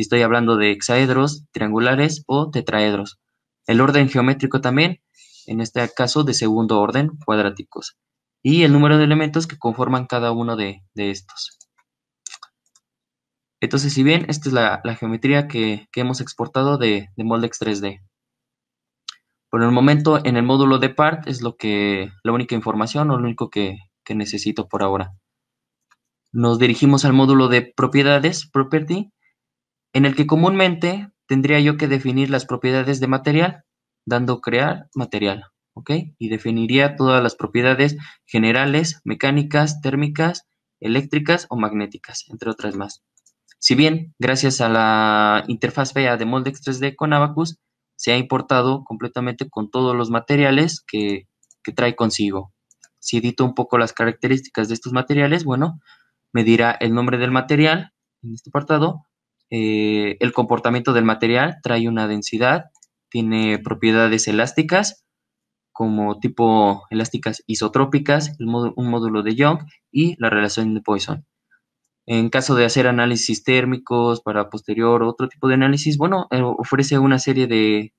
[SPEAKER 5] si estoy hablando de hexaedros, triangulares o tetraedros. El orden geométrico también, en este caso de segundo orden, cuadráticos. Y el número de elementos que conforman cada uno de, estos. Entonces, si bien esta es la, geometría que, hemos exportado de, Moldex 3D. Por el momento, en el módulo de part es lo que, la única información o lo único que, que necesito por ahora. Nos dirigimos al módulo de propiedades, property, en el que comúnmente tendría yo que definir las propiedades de material, dando crear material, ¿ok? Y definiría todas las propiedades generales, mecánicas, térmicas, eléctricas o magnéticas, entre otras más. Si bien, gracias a la interfaz fea de Moldex 3D con Abacus, se ha importado completamente con todos los materiales que, que trae consigo. Si edito un poco las características de estos materiales, bueno, me dirá el nombre del material en este apartado, eh, el comportamiento del material trae una densidad, tiene propiedades elásticas, como tipo elásticas isotrópicas, un módulo de Young y la relación de Poisson. En caso de hacer análisis térmicos para posterior otro tipo de análisis, bueno, eh, ofrece una serie de,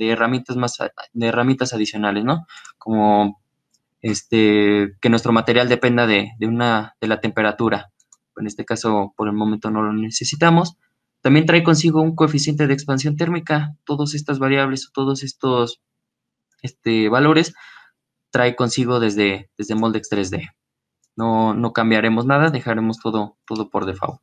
[SPEAKER 5] herramientas más de herramientas adicionales, ¿no? Como este que nuestro material dependa de, de una de la temperatura. En este caso, por el momento no lo necesitamos, también trae consigo un coeficiente de expansión térmica. Todas estas variables o todos estos este, valores trae consigo desde, desde Moldex 3D. No, no cambiaremos nada, dejaremos todo, todo por default.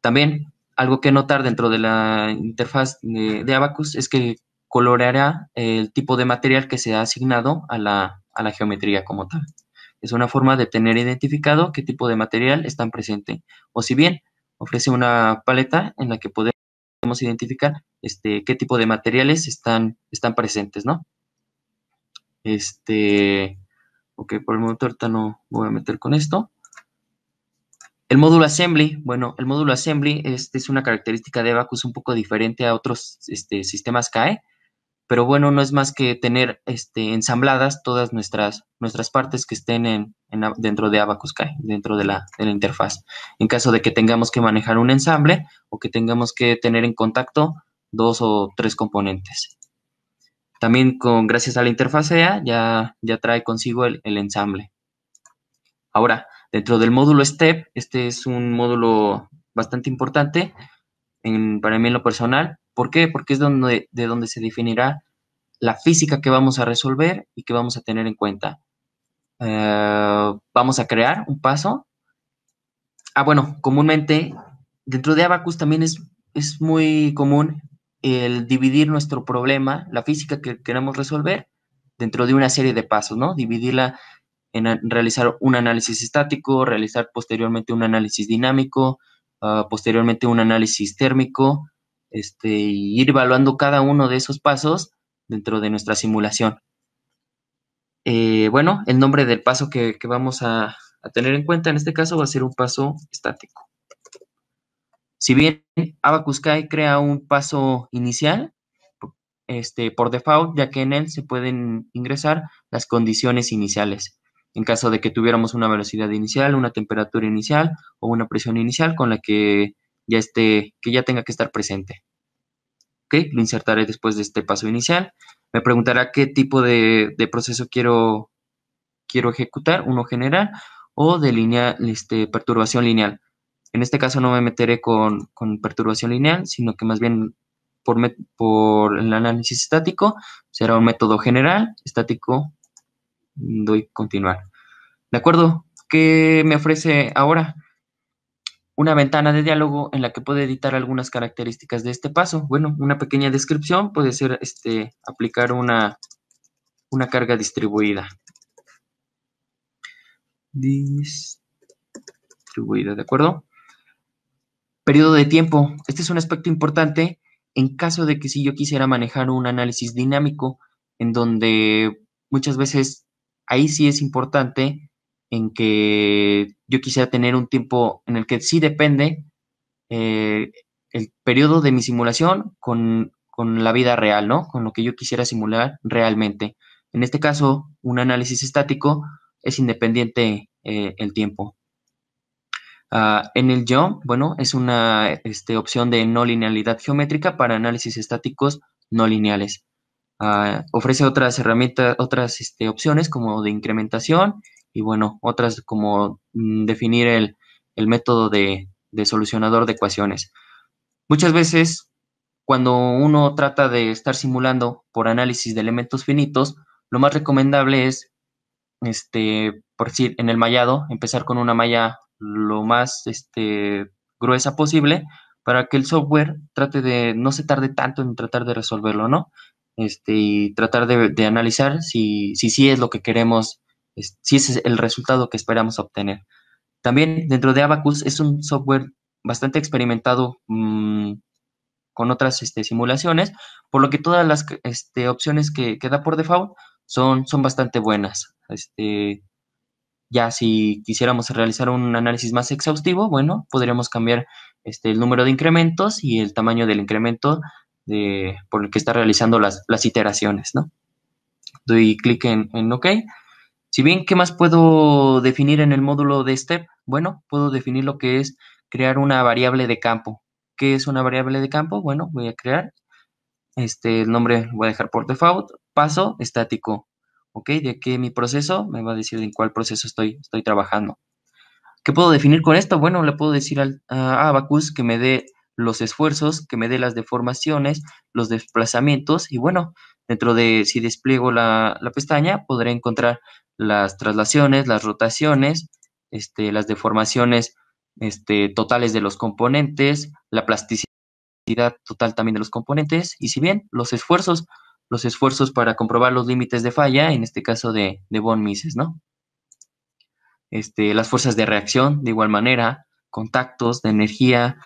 [SPEAKER 5] También algo que notar dentro de la interfaz de, Abacus es que coloreará el tipo de material que se ha asignado a la, geometría como tal. Es una forma de tener identificado qué tipo de material están presente. O si bien ofrece una paleta en la que podemos identificar este, qué tipo de materiales están, están presentes, ¿no? Este, ok, por el momento ahorita no voy a meter con esto. El módulo assembly, bueno, el módulo assembly este, es una característica de vacus un poco diferente a otros este, sistemas CAE pero bueno, no es más que tener este, ensambladas todas nuestras, nuestras partes que estén en, dentro de Abacus dentro de la, interfaz. En caso de que tengamos que manejar un ensamble o que tengamos que tener en contacto dos o tres componentes. También con, gracias a la interfaz EA ya, ya trae consigo el, ensamble. Ahora, dentro del módulo STEP, este es un módulo bastante importante en, para mí en lo personal, ¿Por qué? Porque es donde, de donde se definirá la física que vamos a resolver y que vamos a tener en cuenta. Eh, vamos a crear un paso. Ah, bueno, comúnmente dentro de Abacus también es, muy común el dividir nuestro problema, la física que queremos resolver, dentro de una serie de pasos, ¿no? Dividirla en realizar un análisis estático, realizar posteriormente un análisis dinámico, ah, posteriormente un análisis térmico este, y ir evaluando cada uno de esos pasos dentro de nuestra simulación. Eh, bueno, el nombre del paso que, vamos a, tener en cuenta en este caso va a ser un paso estático. Si bien Abacus crea un paso inicial, este, por default, ya que en él se pueden ingresar las condiciones iniciales. En caso de que tuviéramos una velocidad inicial, una temperatura inicial o una presión inicial con la que ya que ya tenga que estar presente. ¿Ok? Lo insertaré después de este paso inicial. Me preguntará qué tipo de, proceso quiero, quiero ejecutar, uno general o de línea, este, perturbación lineal. En este caso no me meteré con, perturbación lineal, sino que más bien por, por, el análisis estático será un método general, estático, doy continuar. ¿De acuerdo? ¿Qué me ofrece ahora? una ventana de diálogo en la que puede editar algunas características de este paso. Bueno, una pequeña descripción puede ser este, aplicar una, una carga distribuida. Distribuida, ¿de acuerdo? Periodo de tiempo. Este es un aspecto importante en caso de que si yo quisiera manejar un análisis dinámico en donde muchas veces ahí sí es importante en que yo quisiera tener un tiempo en el que sí depende eh, el periodo de mi simulación con, la vida real, ¿no? Con lo que yo quisiera simular realmente. En este caso, un análisis estático es independiente eh, el tiempo. Ah, en el yo bueno, es una este, opción de no linealidad geométrica para análisis estáticos no lineales. Ah, ofrece otras herramientas, otras este, opciones como de incrementación y bueno, otras como mm, definir el, método de, solucionador de ecuaciones. Muchas veces, cuando uno trata de estar simulando por análisis de elementos finitos, lo más recomendable es, este, por decir, en el mallado, empezar con una malla lo más este, gruesa posible para que el software trate de, no se tarde tanto en tratar de resolverlo, ¿no? Este, y tratar de, analizar si, si sí es lo que queremos si ese es el resultado que esperamos obtener. También dentro de Abacus es un software bastante experimentado
[SPEAKER 2] mm,
[SPEAKER 5] con otras este, simulaciones, por lo que todas las este, opciones que, da por default son, son bastante buenas. Este, ya si quisiéramos realizar un análisis más exhaustivo, bueno, podríamos cambiar el número de incrementos y el tamaño del incremento por el que está realizando las, iteraciones, ¿no? Doy clic en OK si bien, ¿qué más puedo definir en el módulo de step? Bueno, puedo definir lo que es crear una variable de campo. ¿Qué es una variable de campo? Bueno, voy a crear este el nombre voy a dejar por default, paso estático. ¿Ok? De aquí mi proceso me va a decir en cuál proceso estoy, estoy trabajando. ¿Qué puedo definir con esto? Bueno, le puedo decir a Abacus que me dé los esfuerzos, que me dé las deformaciones, los desplazamientos y bueno, dentro de si despliego la, la pestaña podré encontrar las traslaciones, las rotaciones, este, las deformaciones este, totales de los componentes, la plasticidad total también de los componentes, y si bien los esfuerzos, los esfuerzos para comprobar los límites de falla, en este caso de, de von Mises, ¿no? Este, las fuerzas de reacción, de igual manera, contactos de energía,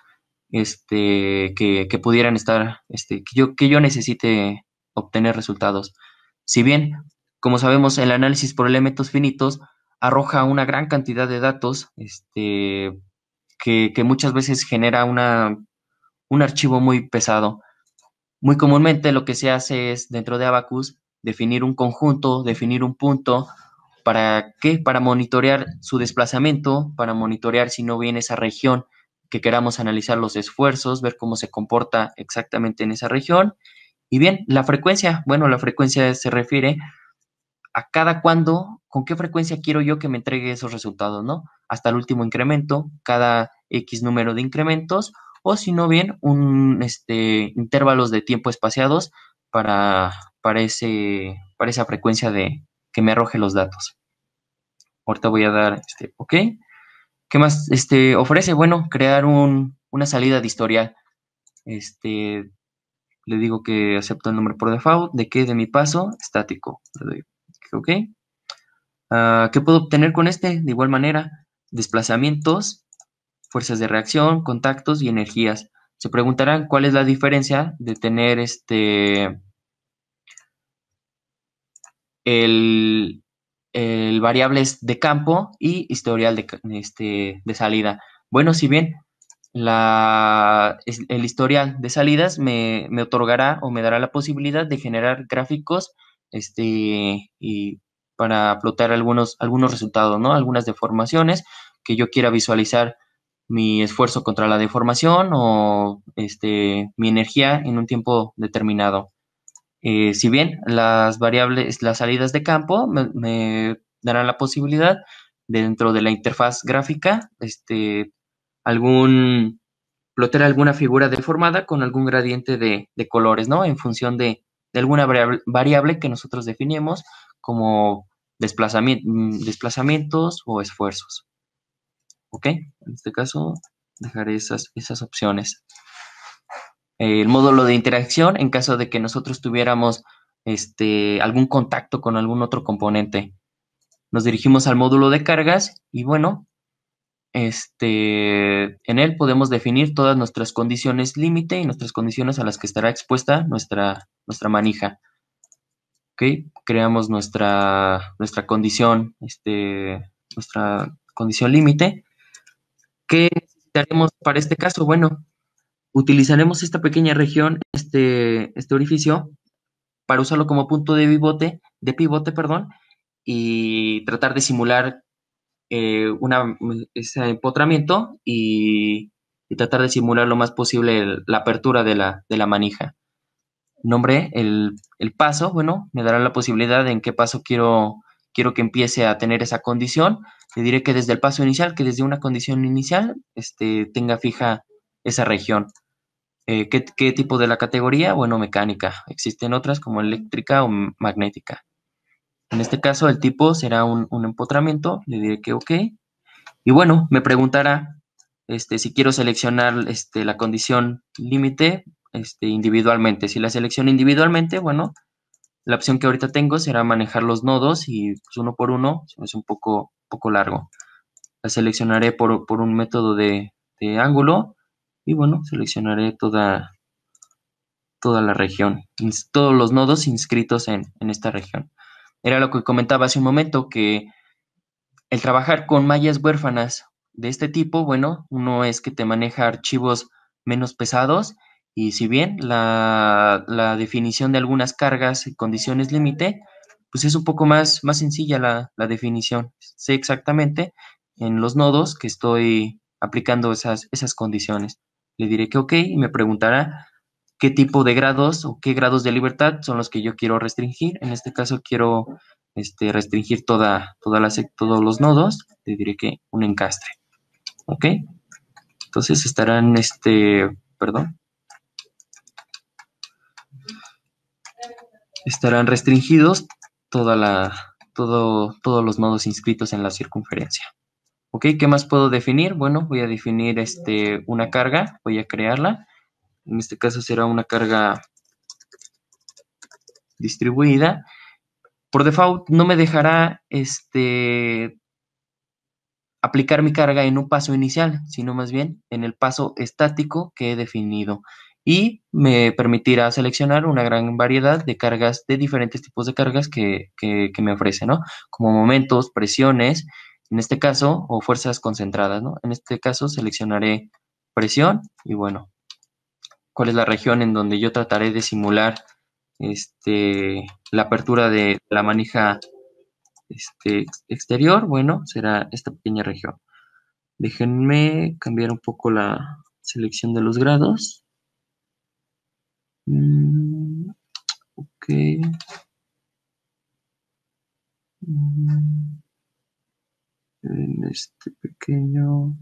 [SPEAKER 5] este, que, pudieran estar, este, que yo, que yo necesite obtener resultados. Si bien como sabemos, el análisis por elementos finitos arroja una gran cantidad de datos este, que, muchas veces genera una, un archivo muy pesado. Muy comúnmente lo que se hace es dentro de Abacus definir un conjunto, definir un punto, ¿para qué? Para monitorear su desplazamiento, para monitorear si no viene esa región que queramos analizar los esfuerzos, ver cómo se comporta exactamente en esa región. Y bien, la frecuencia, bueno, la frecuencia se refiere a cada cuándo, con qué frecuencia quiero yo que me entregue esos resultados, ¿no? Hasta el último incremento, cada X número de incrementos, o si no bien, un, este, intervalos de tiempo espaciados para, para, ese, para esa frecuencia de que me arroje los datos. Ahorita voy a dar, este, ok. ¿Qué más este, ofrece? Bueno, crear un, una salida de historial. Este, le digo que acepto el nombre por default. ¿De qué? De mi paso estático. Le doy ¿ok? Ah, ¿Qué puedo obtener con este? De igual manera, desplazamientos, fuerzas de reacción, contactos y energías. Se preguntarán cuál es la diferencia de tener este el, variables de campo y historial de, este, salida. Bueno, si bien la, el historial de salidas me, me otorgará o me dará la posibilidad de generar gráficos este, y para plotar algunos, algunos resultados, ¿no? Algunas deformaciones que yo quiera visualizar mi esfuerzo contra la deformación o este, mi energía en un tiempo determinado. Eh, si bien las variables, las salidas de campo me, darán la posibilidad dentro de la interfaz gráfica, este, algún, plotar alguna figura deformada con algún gradiente de, de colores, ¿no? En función de, alguna variable que nosotros definimos como mm, desplazamientos o esfuerzos. ¿Ok? En este caso, dejaré esas, esas opciones. El módulo de interacción en caso de que nosotros tuviéramos este, algún contacto con algún otro componente. Nos dirigimos al módulo de cargas y bueno, este, en él podemos definir todas nuestras condiciones límite y nuestras condiciones a las que estará expuesta nuestra, nuestra manija. ¿Okay? Creamos nuestra, nuestra condición, este, nuestra condición límite. ¿Qué necesitaremos para este caso? Bueno, utilizaremos esta pequeña región, este, este orificio, para usarlo como punto de pivote, de pivote, perdón, y tratar de simular eh, ese empotramiento y, tratar de simular lo más posible la apertura de la, manija. Nombre, el, paso, bueno, me dará la posibilidad de en qué paso quiero, quiero que empiece a tener esa condición. Le diré que desde el paso inicial, que desde una condición inicial, este, tenga fija esa región. Eh, ¿Qué tipo de la categoría? Bueno, mecánica. Existen otras como eléctrica o magnética. En este caso, el tipo será un, un empotramiento, le diré que ok. Y bueno, me preguntará este, si quiero seleccionar este, la condición límite este, individualmente. Si la selecciono individualmente, bueno, la opción que ahorita tengo será manejar los nodos y pues, uno por uno, es un poco, poco largo. La seleccionaré por, un método de, ángulo y bueno, seleccionaré toda, toda la región, todos los nodos inscritos en, en esta región. Era lo que comentaba hace un momento, que el trabajar con mallas huérfanas de este tipo, bueno, uno es que te maneja archivos menos pesados y si bien la, la definición de algunas cargas y condiciones límite, pues es un poco más, más sencilla la, la, definición. Sé exactamente en los nodos que estoy aplicando esas, esas condiciones. Le diré que ok y me preguntará qué tipo de grados o qué grados de libertad son los que yo quiero restringir. En este caso quiero este, restringir toda, toda la, todos los nodos, le diré que un encastre. ¿Ok? Entonces estarán, este, perdón, estarán restringidos toda la, todo, todos los nodos inscritos en la circunferencia. ¿Ok? ¿Qué más puedo definir? Bueno, voy a definir este, una carga, voy a crearla en este caso será una carga distribuida. Por default no me dejará este, aplicar mi carga en un paso inicial, sino más bien en el paso estático que he definido y me permitirá seleccionar una gran variedad de cargas, de diferentes tipos de cargas que, me ofrece, ¿no? Como momentos, presiones, en este caso, o fuerzas concentradas, ¿no? En este caso seleccionaré presión y bueno, cuál es la región en donde yo trataré de simular este, la apertura de la manija este, exterior, bueno, será esta pequeña región. Déjenme cambiar un poco la selección de los grados.
[SPEAKER 2] Mm, ok. Mm, en este pequeño.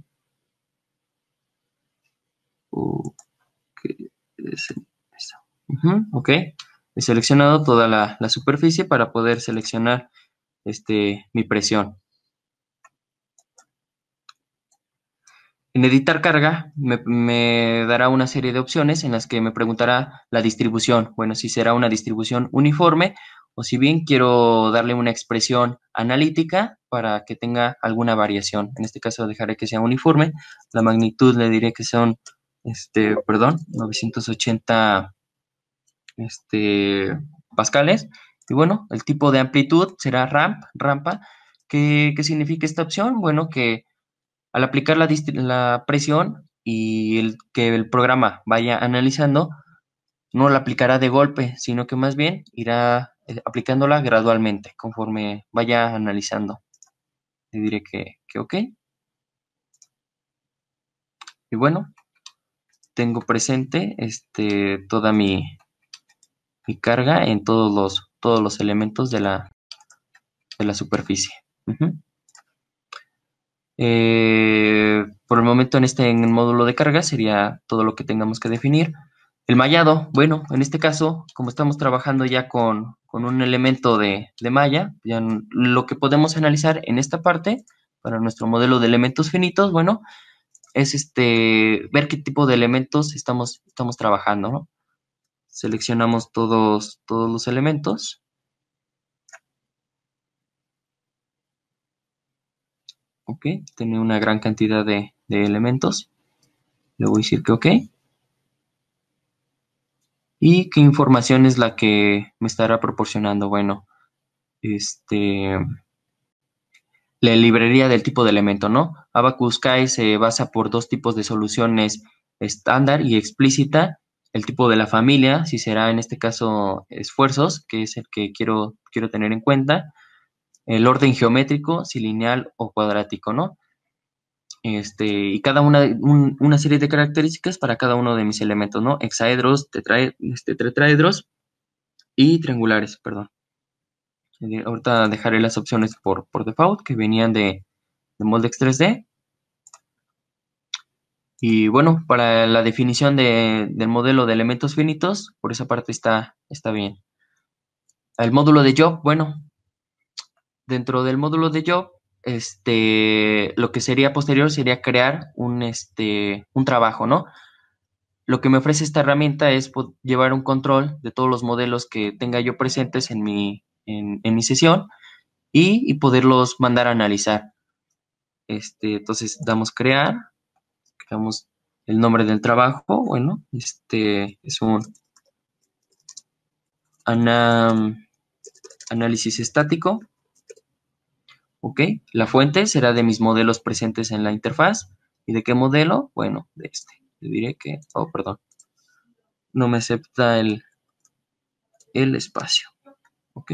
[SPEAKER 5] Ok ok. He seleccionado toda la, superficie para poder seleccionar este, mi presión. En editar carga me, me, dará una serie de opciones en las que me preguntará la distribución. Bueno, si será una distribución uniforme o si bien quiero darle una expresión analítica para que tenga alguna variación. En este caso dejaré que sea uniforme. La magnitud le diré que son este, perdón, 980 este, pascales. Y bueno, el tipo de amplitud será ramp, rampa. ¿Qué, significa esta opción? Bueno, que al aplicar la, la presión y el, que el programa vaya analizando, no la aplicará de golpe, sino que más bien irá eh, aplicándola gradualmente conforme vaya analizando. Le diré que, que ok. Y bueno, tengo presente este, toda mi, carga en todos los, todos los elementos de la, de la superficie. Eh, por el momento en este el módulo de carga sería todo lo que tengamos que definir. El mallado, bueno, en este caso, como estamos trabajando ya con, un elemento de, malla, lo que podemos analizar en esta parte para nuestro modelo de elementos finitos, bueno, es este ver qué tipo de elementos estamos, estamos trabajando, Seleccionamos todos, todos los elementos. Ok, tiene una gran cantidad de, de elementos. Le voy a decir que ok. ¿Y qué información es la que me estará proporcionando? Bueno, este la librería del tipo de elemento no abacus se basa por dos tipos de soluciones, estándar y explícita. El tipo de la familia, si será en este caso esfuerzos, que es el que quiero, quiero tener en cuenta. El orden geométrico, si lineal o cuadrático, ¿no? Este, y cada una, una serie de características para cada uno de mis elementos, ¿no? Hexaedros, este, tetraedros y triangulares, perdón. Eh, ahorita dejaré las opciones por, por default que venían de, de Moldex 3D. Y bueno, para la definición del modelo de elementos finitos, por esa parte está, está bien. El módulo de job, bueno, dentro del módulo de job, este, lo que sería posterior sería crear un, este, un trabajo, ¿no? Lo que me ofrece esta herramienta es pues, llevar un control de todos los modelos que tenga yo presentes en mi, en, mi sesión y, poderlos mandar a analizar. Este, entonces damos crear, Damos el nombre del trabajo, bueno, este es un análisis estático. Ok, la fuente será de mis modelos presentes en la interfaz. ¿Y de qué modelo? Bueno, de este. Le diré que, oh, perdón, no me acepta el, el espacio. ¿ok?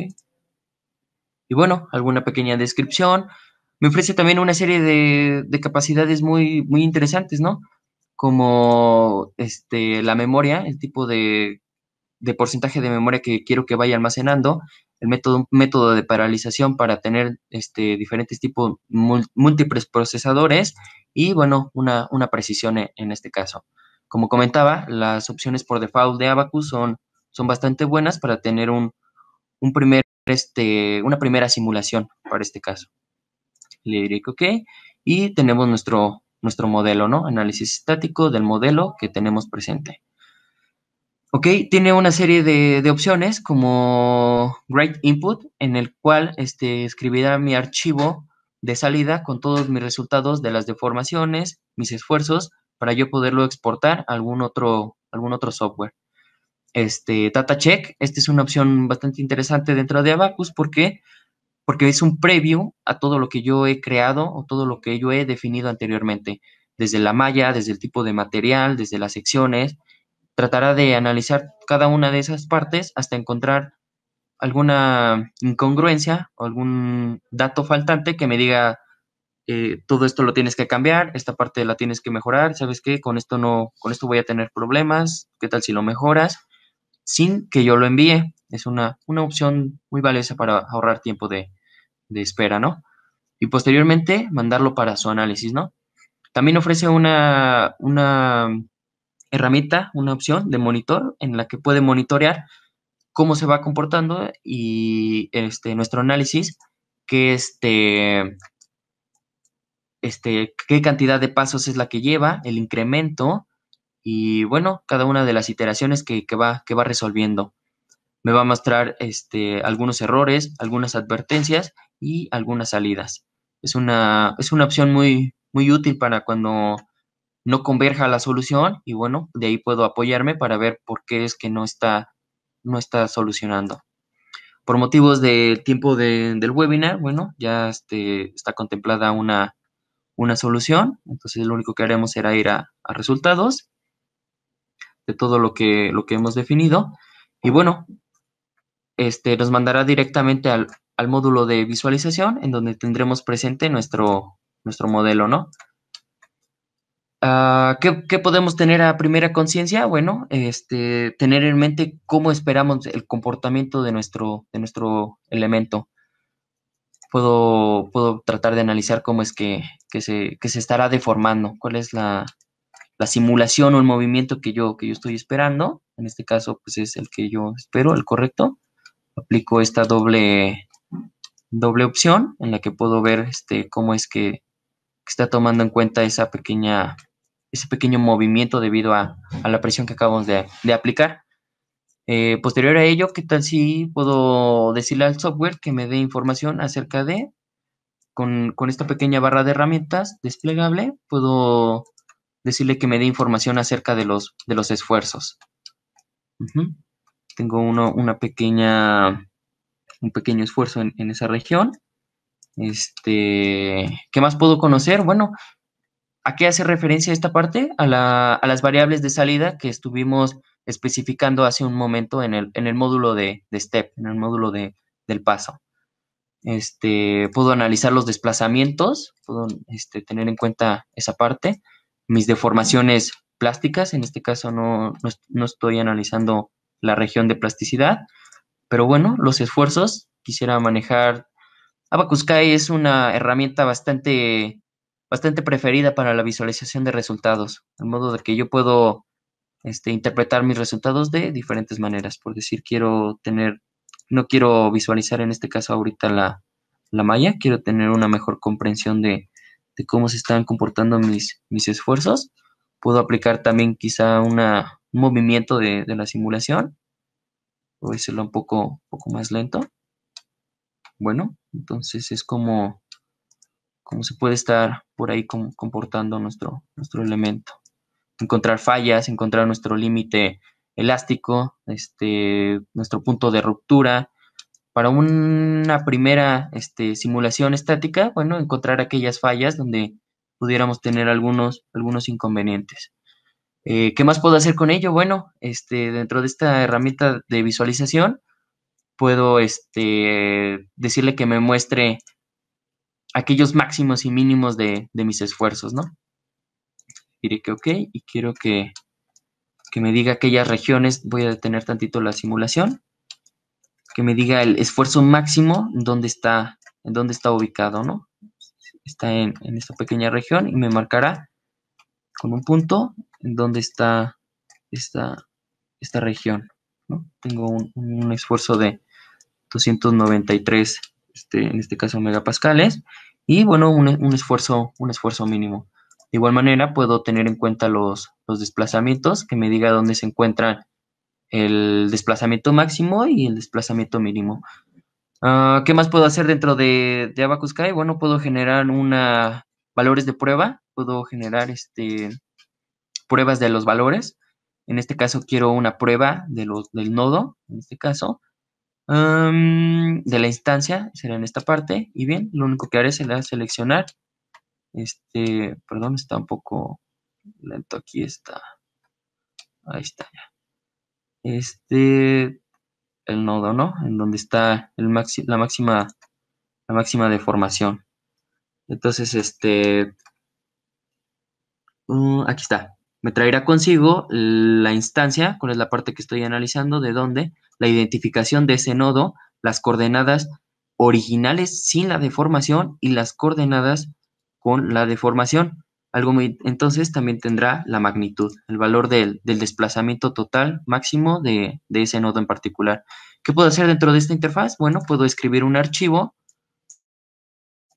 [SPEAKER 5] Y bueno, alguna pequeña descripción. Me ofrece también una serie de, capacidades muy, muy interesantes, ¿no? Como este, la memoria, el tipo de, porcentaje de memoria que quiero que vaya almacenando, el método, método de paralización para tener este, diferentes tipos, múltiples procesadores y, bueno, una, precisión e-, en este caso. Como comentaba, las opciones por default de Abacus son, son bastante buenas para tener un, este, una primera simulación para este caso. Le diré que OK y tenemos nuestro, nuestro modelo, ¿no? Análisis estático del modelo que tenemos presente. ¿ok? Tiene una serie de, opciones como Great Input, en el cual este, escribirá mi archivo de salida con todos mis resultados de las deformaciones, mis esfuerzos, para yo poderlo exportar a algún otro, algún otro software este, check, Esta es una opción bastante interesante dentro de Abacus. porque Porque es un preview a todo lo que yo he creado o todo lo que yo he definido anteriormente. Desde la malla, desde el tipo de material, desde las secciones. Tratará de analizar cada una de esas partes hasta encontrar alguna incongruencia o algún dato faltante que me diga eh, todo esto lo tienes que cambiar, esta parte la tienes que mejorar, ¿sabes qué? Con esto no, con esto voy a tener problemas, ¿qué tal si lo mejoras? sin que yo lo envíe. Es una, opción muy valiosa para ahorrar tiempo de, espera, ¿no? Y posteriormente mandarlo para su análisis, ¿no? También ofrece una, herramienta, una opción de monitor en la que puede monitorear cómo se va comportando y este, nuestro análisis, que este, este, qué cantidad de pasos es la que lleva, el incremento, y bueno, cada una de las iteraciones que, va, que va resolviendo. Me va a mostrar este, algunos errores, algunas advertencias y algunas salidas. Es una, es una opción muy, muy útil para cuando no converja la solución y bueno, de ahí puedo apoyarme para ver por qué es que no está, no está solucionando. Por motivos del tiempo del webinar, bueno, ya este, está contemplada una, una solución, entonces lo único que haremos será ir a resultados de todo lo que, lo que hemos definido. Y bueno, este, nos mandará directamente al, módulo de visualización en donde tendremos presente nuestro, nuestro modelo, ¿no? Ah, ¿qué, podemos tener a primera conciencia? Bueno, este, tener en mente cómo esperamos el comportamiento de nuestro, de nuestro elemento. Puedo, puedo tratar de analizar cómo es que, se, que se estará deformando, cuál es la, la simulación o el movimiento que yo, que yo estoy esperando. En este caso, pues es el que yo espero, el correcto. Aplico esta doble, doble opción en la que puedo ver este, cómo es que, está tomando en cuenta esa pequeña, ese pequeño movimiento debido a, la presión que acabamos de, aplicar. Eh, posterior a ello, ¿qué tal si puedo decirle al software que me dé información acerca de, con, con esta pequeña barra de herramientas desplegable, puedo decirle que me dé información acerca de los, esfuerzos. Tengo una pequeña, un pequeño esfuerzo en, esa región. Este, ¿Qué más puedo conocer? Bueno, ¿a qué hace referencia esta parte? A, las variables de salida que estuvimos especificando hace un momento en el, módulo de, step, en el módulo del paso. Este, puedo analizar los desplazamientos, puedo este, tener en cuenta esa parte mis deformaciones plásticas, en este caso no, estoy analizando la región de plasticidad, pero bueno, los esfuerzos, quisiera manejar AbacusKai es una herramienta bastante, bastante preferida para la visualización de resultados, en modo de que yo puedo este, interpretar mis resultados de diferentes maneras. Por decir, quiero tener, no quiero visualizar en este caso ahorita la, la malla, quiero tener una mejor comprensión de, de cómo se están comportando mis, mis esfuerzos. Puedo aplicar también quizá un movimiento de, la simulación. Voy a hacerlo un poco, poco más lento. Bueno, entonces es como, se puede estar por ahí comportando nuestro, nuestro elemento. Encontrar fallas, encontrar nuestro límite elástico, este, nuestro punto de ruptura, para una primera este, simulación estática, bueno, encontrar aquellas fallas donde pudiéramos tener algunos, algunos inconvenientes. Eh, ¿Qué más puedo hacer con ello? Bueno, este, dentro de esta herramienta de visualización, puedo este, decirle que me muestre aquellos máximos y mínimos de, mis esfuerzos, ¿no? Diré que ok y quiero que, que me diga aquellas regiones, voy a detener tantito la simulación que me diga el esfuerzo máximo dónde está, en dónde está ubicado, ¿no? Está en, esta pequeña región y me marcará con un punto en dónde está esta, esta región. Tengo un, esfuerzo de 293, este, en este caso megapascales, y bueno, un, esfuerzo, un esfuerzo mínimo. De igual manera, puedo tener en cuenta los, los desplazamientos, que me diga dónde se encuentran el desplazamiento máximo y el desplazamiento mínimo. Ah, ¿Qué más puedo hacer dentro de, de Abacus Kai? Bueno, puedo generar una valores de prueba, puedo generar este, pruebas de los valores. En este caso quiero una prueba de del nodo, en este caso, de la instancia, será en esta parte. Y bien, lo único que haré será seleccionar. Este, perdón, está un poco lento aquí, está. Ahí está ya este, el nodo, ¿no? En donde está el la máxima, la máxima deformación. Entonces, este, mm, aquí está. Me traerá consigo la instancia, cuál es la parte que estoy analizando, de dónde la identificación de ese nodo, las coordenadas originales sin la deformación y las coordenadas con la deformación. Algo entonces también tendrá la magnitud, el valor del, del desplazamiento total máximo de, ese nodo en particular. ¿Qué puedo hacer dentro de esta interfaz? Bueno, puedo escribir un archivo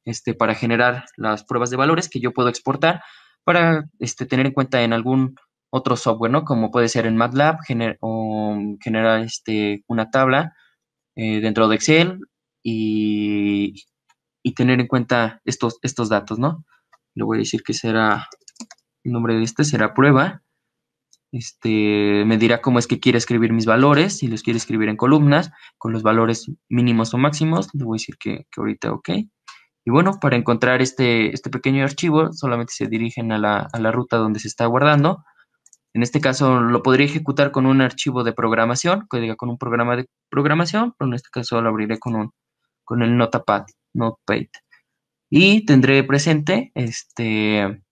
[SPEAKER 5] este, para generar las pruebas de valores que yo puedo exportar para este, tener en cuenta en algún otro software, ¿no? Como puede ser en MATLAB o generar este, una tabla eh, dentro de Excel y, y, tener en cuenta estos, estos datos, ¿no? le voy a decir que será, el nombre de este será prueba. Este, me dirá cómo es que quiere escribir mis valores, si los quiere escribir en columnas, con los valores mínimos o máximos. Le voy a decir que, ahorita ok. Y bueno, para encontrar este, este pequeño archivo, solamente se dirigen a la, ruta donde se está guardando. En este caso lo podría ejecutar con un archivo de programación, que diga con un programa de programación, pero en este caso lo abriré con un con el Notepad, Notepad. Y tendré presente, este,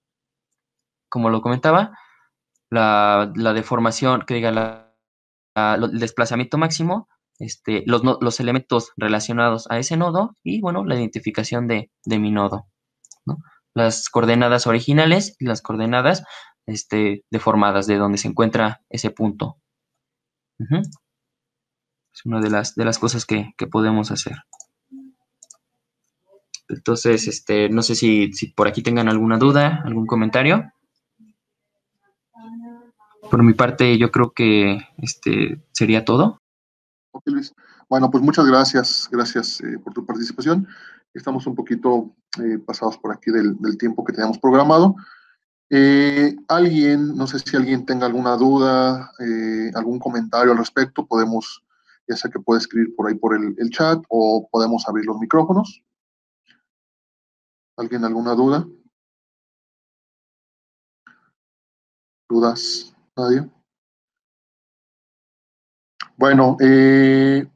[SPEAKER 5] como lo comentaba, la, deformación, que diga, el desplazamiento máximo, este, los, elementos relacionados a ese nodo y, bueno, la identificación de, de mi nodo. Las coordenadas originales y las coordenadas este, deformadas de donde se encuentra ese punto.
[SPEAKER 2] Es
[SPEAKER 5] una de las, de las cosas que, que podemos hacer. Entonces, este, no sé si, por aquí tengan alguna duda, algún comentario. Por mi parte, yo creo que este sería todo.
[SPEAKER 1] Ok, Luis. Bueno, pues muchas gracias, gracias eh, por tu participación. Estamos un poquito eh, pasados por aquí del, tiempo que teníamos programado. Eh, alguien, no sé si alguien tenga alguna duda, algún comentario al respecto, podemos, ya sé que puede escribir por ahí por el chat o
[SPEAKER 2] podemos abrir los micrófonos. ¿Alguien alguna duda? ¿Dudas? ¿Nadie? Bueno, eh,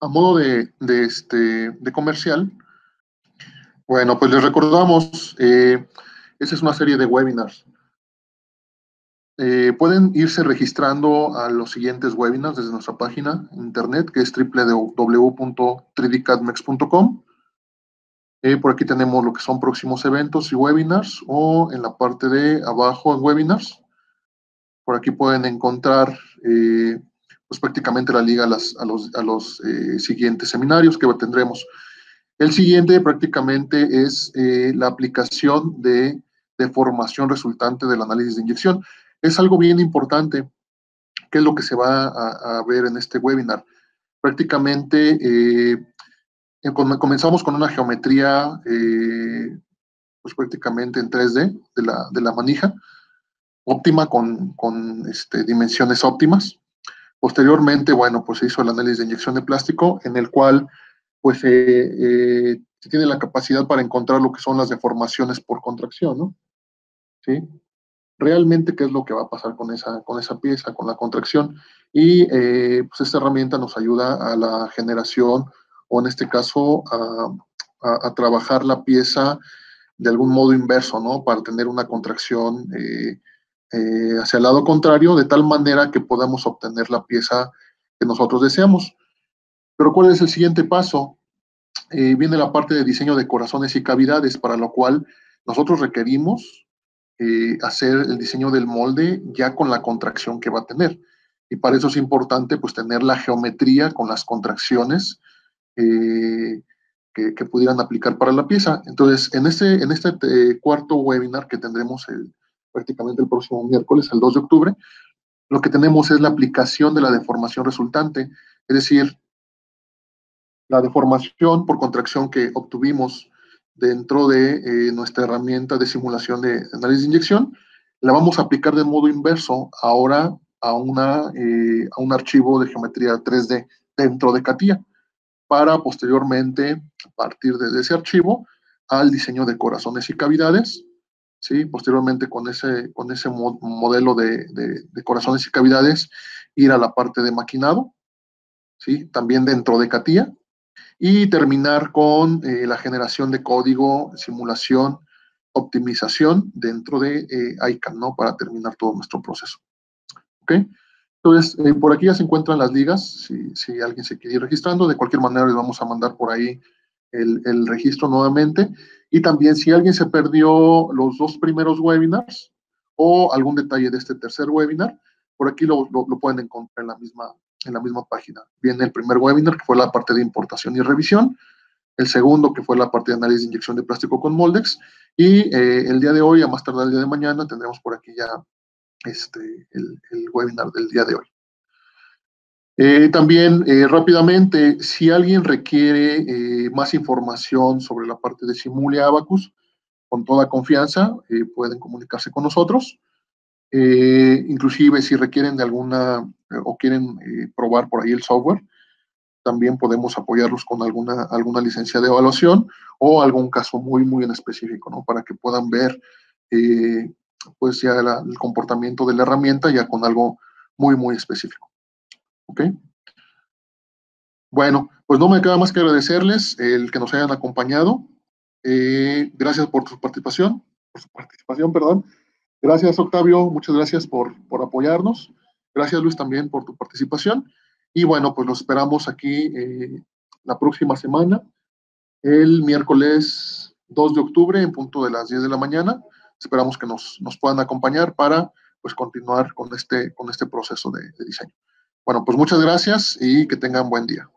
[SPEAKER 2] a modo de,
[SPEAKER 1] este, de comercial, bueno, pues les recordamos, eh, esa es una serie de webinars. Eh, pueden irse registrando a los siguientes webinars desde nuestra página internet, que es www.tridicadmex.com. Eh, por aquí tenemos lo que son próximos eventos y webinars o en la parte de abajo en webinars. Por aquí pueden encontrar eh, pues prácticamente la liga a, los, eh, siguientes seminarios que tendremos. El siguiente prácticamente es la aplicación de, formación resultante del análisis de inyección. Es algo bien importante. que es lo que se va a, ver en este webinar? prácticamente eh, comenzamos con una geometría eh, pues prácticamente en 3D de la, de la manija, óptima con, con este, dimensiones óptimas. Posteriormente, bueno, pues se hizo el análisis de inyección de plástico, en el cual pues eh, se tiene la capacidad para encontrar lo que son las deformaciones por contracción, ¿no? ¿Sí? Realmente, ¿qué es lo que va a pasar con esa, con esa pieza, con la contracción? Y pues esta herramienta nos ayuda a la generación o en este caso a, trabajar la pieza de algún modo inverso, ¿no? Para tener una contracción eh, eh, hacia el lado contrario, de tal manera que podamos obtener la pieza que nosotros deseamos. Pero ¿cuál es el siguiente paso? Eh, viene la parte de diseño de corazones y cavidades, para lo cual nosotros requerimos hacer el diseño del molde ya con la contracción que va a tener. Y para eso es importante pues tener la geometría con las contracciones eh, que, pudieran aplicar para la pieza. Entonces, en este, en este eh, cuarto webinar que tendremos prácticamente el próximo miércoles, el 2 de octubre, lo que tenemos es la aplicación de la deformación resultante, es decir, la deformación por contracción que obtuvimos dentro de eh, nuestra herramienta de simulación de análisis de inyección, la vamos a aplicar de modo inverso ahora a, una, a un archivo de geometría 3D dentro de CATIA para posteriormente, a partir de ese archivo, al diseño de corazones y cavidades, ¿sí? Posteriormente con ese, con ese modelo de, corazones y cavidades, ir a la parte de maquinado, ¿sí? También dentro de CATIA, y terminar con eh, la generación de código, simulación, optimización dentro de eh, ICANN, ¿no? Para terminar todo nuestro proceso. ¿Ok? Entonces, eh, por aquí ya se encuentran las ligas, si, alguien se quiere ir registrando, de cualquier manera les vamos a mandar por ahí el, registro nuevamente. Y también si alguien se perdió los dos primeros webinars o algún detalle de este tercer webinar, por aquí lo, pueden encontrar en la, misma, en la misma página. Viene el primer webinar, que fue la parte de importación y revisión, el segundo, que fue la parte de análisis de inyección de plástico con Moldex, y eh, el día de hoy, a más tardar el día de mañana, tendremos por aquí ya este, el, el webinar del día de hoy. Eh, también eh, rápidamente, si alguien requiere eh, más información sobre la parte de Simulia Abacus, con toda confianza pueden comunicarse con nosotros. inclusive si requieren de alguna o quieren probar por ahí el software, también podemos apoyarlos con alguna, alguna licencia de evaluación o algún caso muy, muy en específico, ¿no? Para que puedan ver pues ya el comportamiento de la herramienta ya con algo muy, muy específico. ¿Ok? Bueno, pues no me queda más que agradecerles el que nos hayan acompañado. Eh, gracias por su participación, por su participación, perdón. Gracias, Octavio, muchas gracias por, por apoyarnos. Gracias, Luis, también por tu participación. Y bueno, pues los esperamos aquí eh, la próxima semana, el miércoles 2 de octubre, en punto de las 10 de la mañana esperamos que nos, puedan acompañar para pues, continuar con este, con este proceso de,
[SPEAKER 2] de diseño. Bueno, pues muchas gracias y que tengan buen día.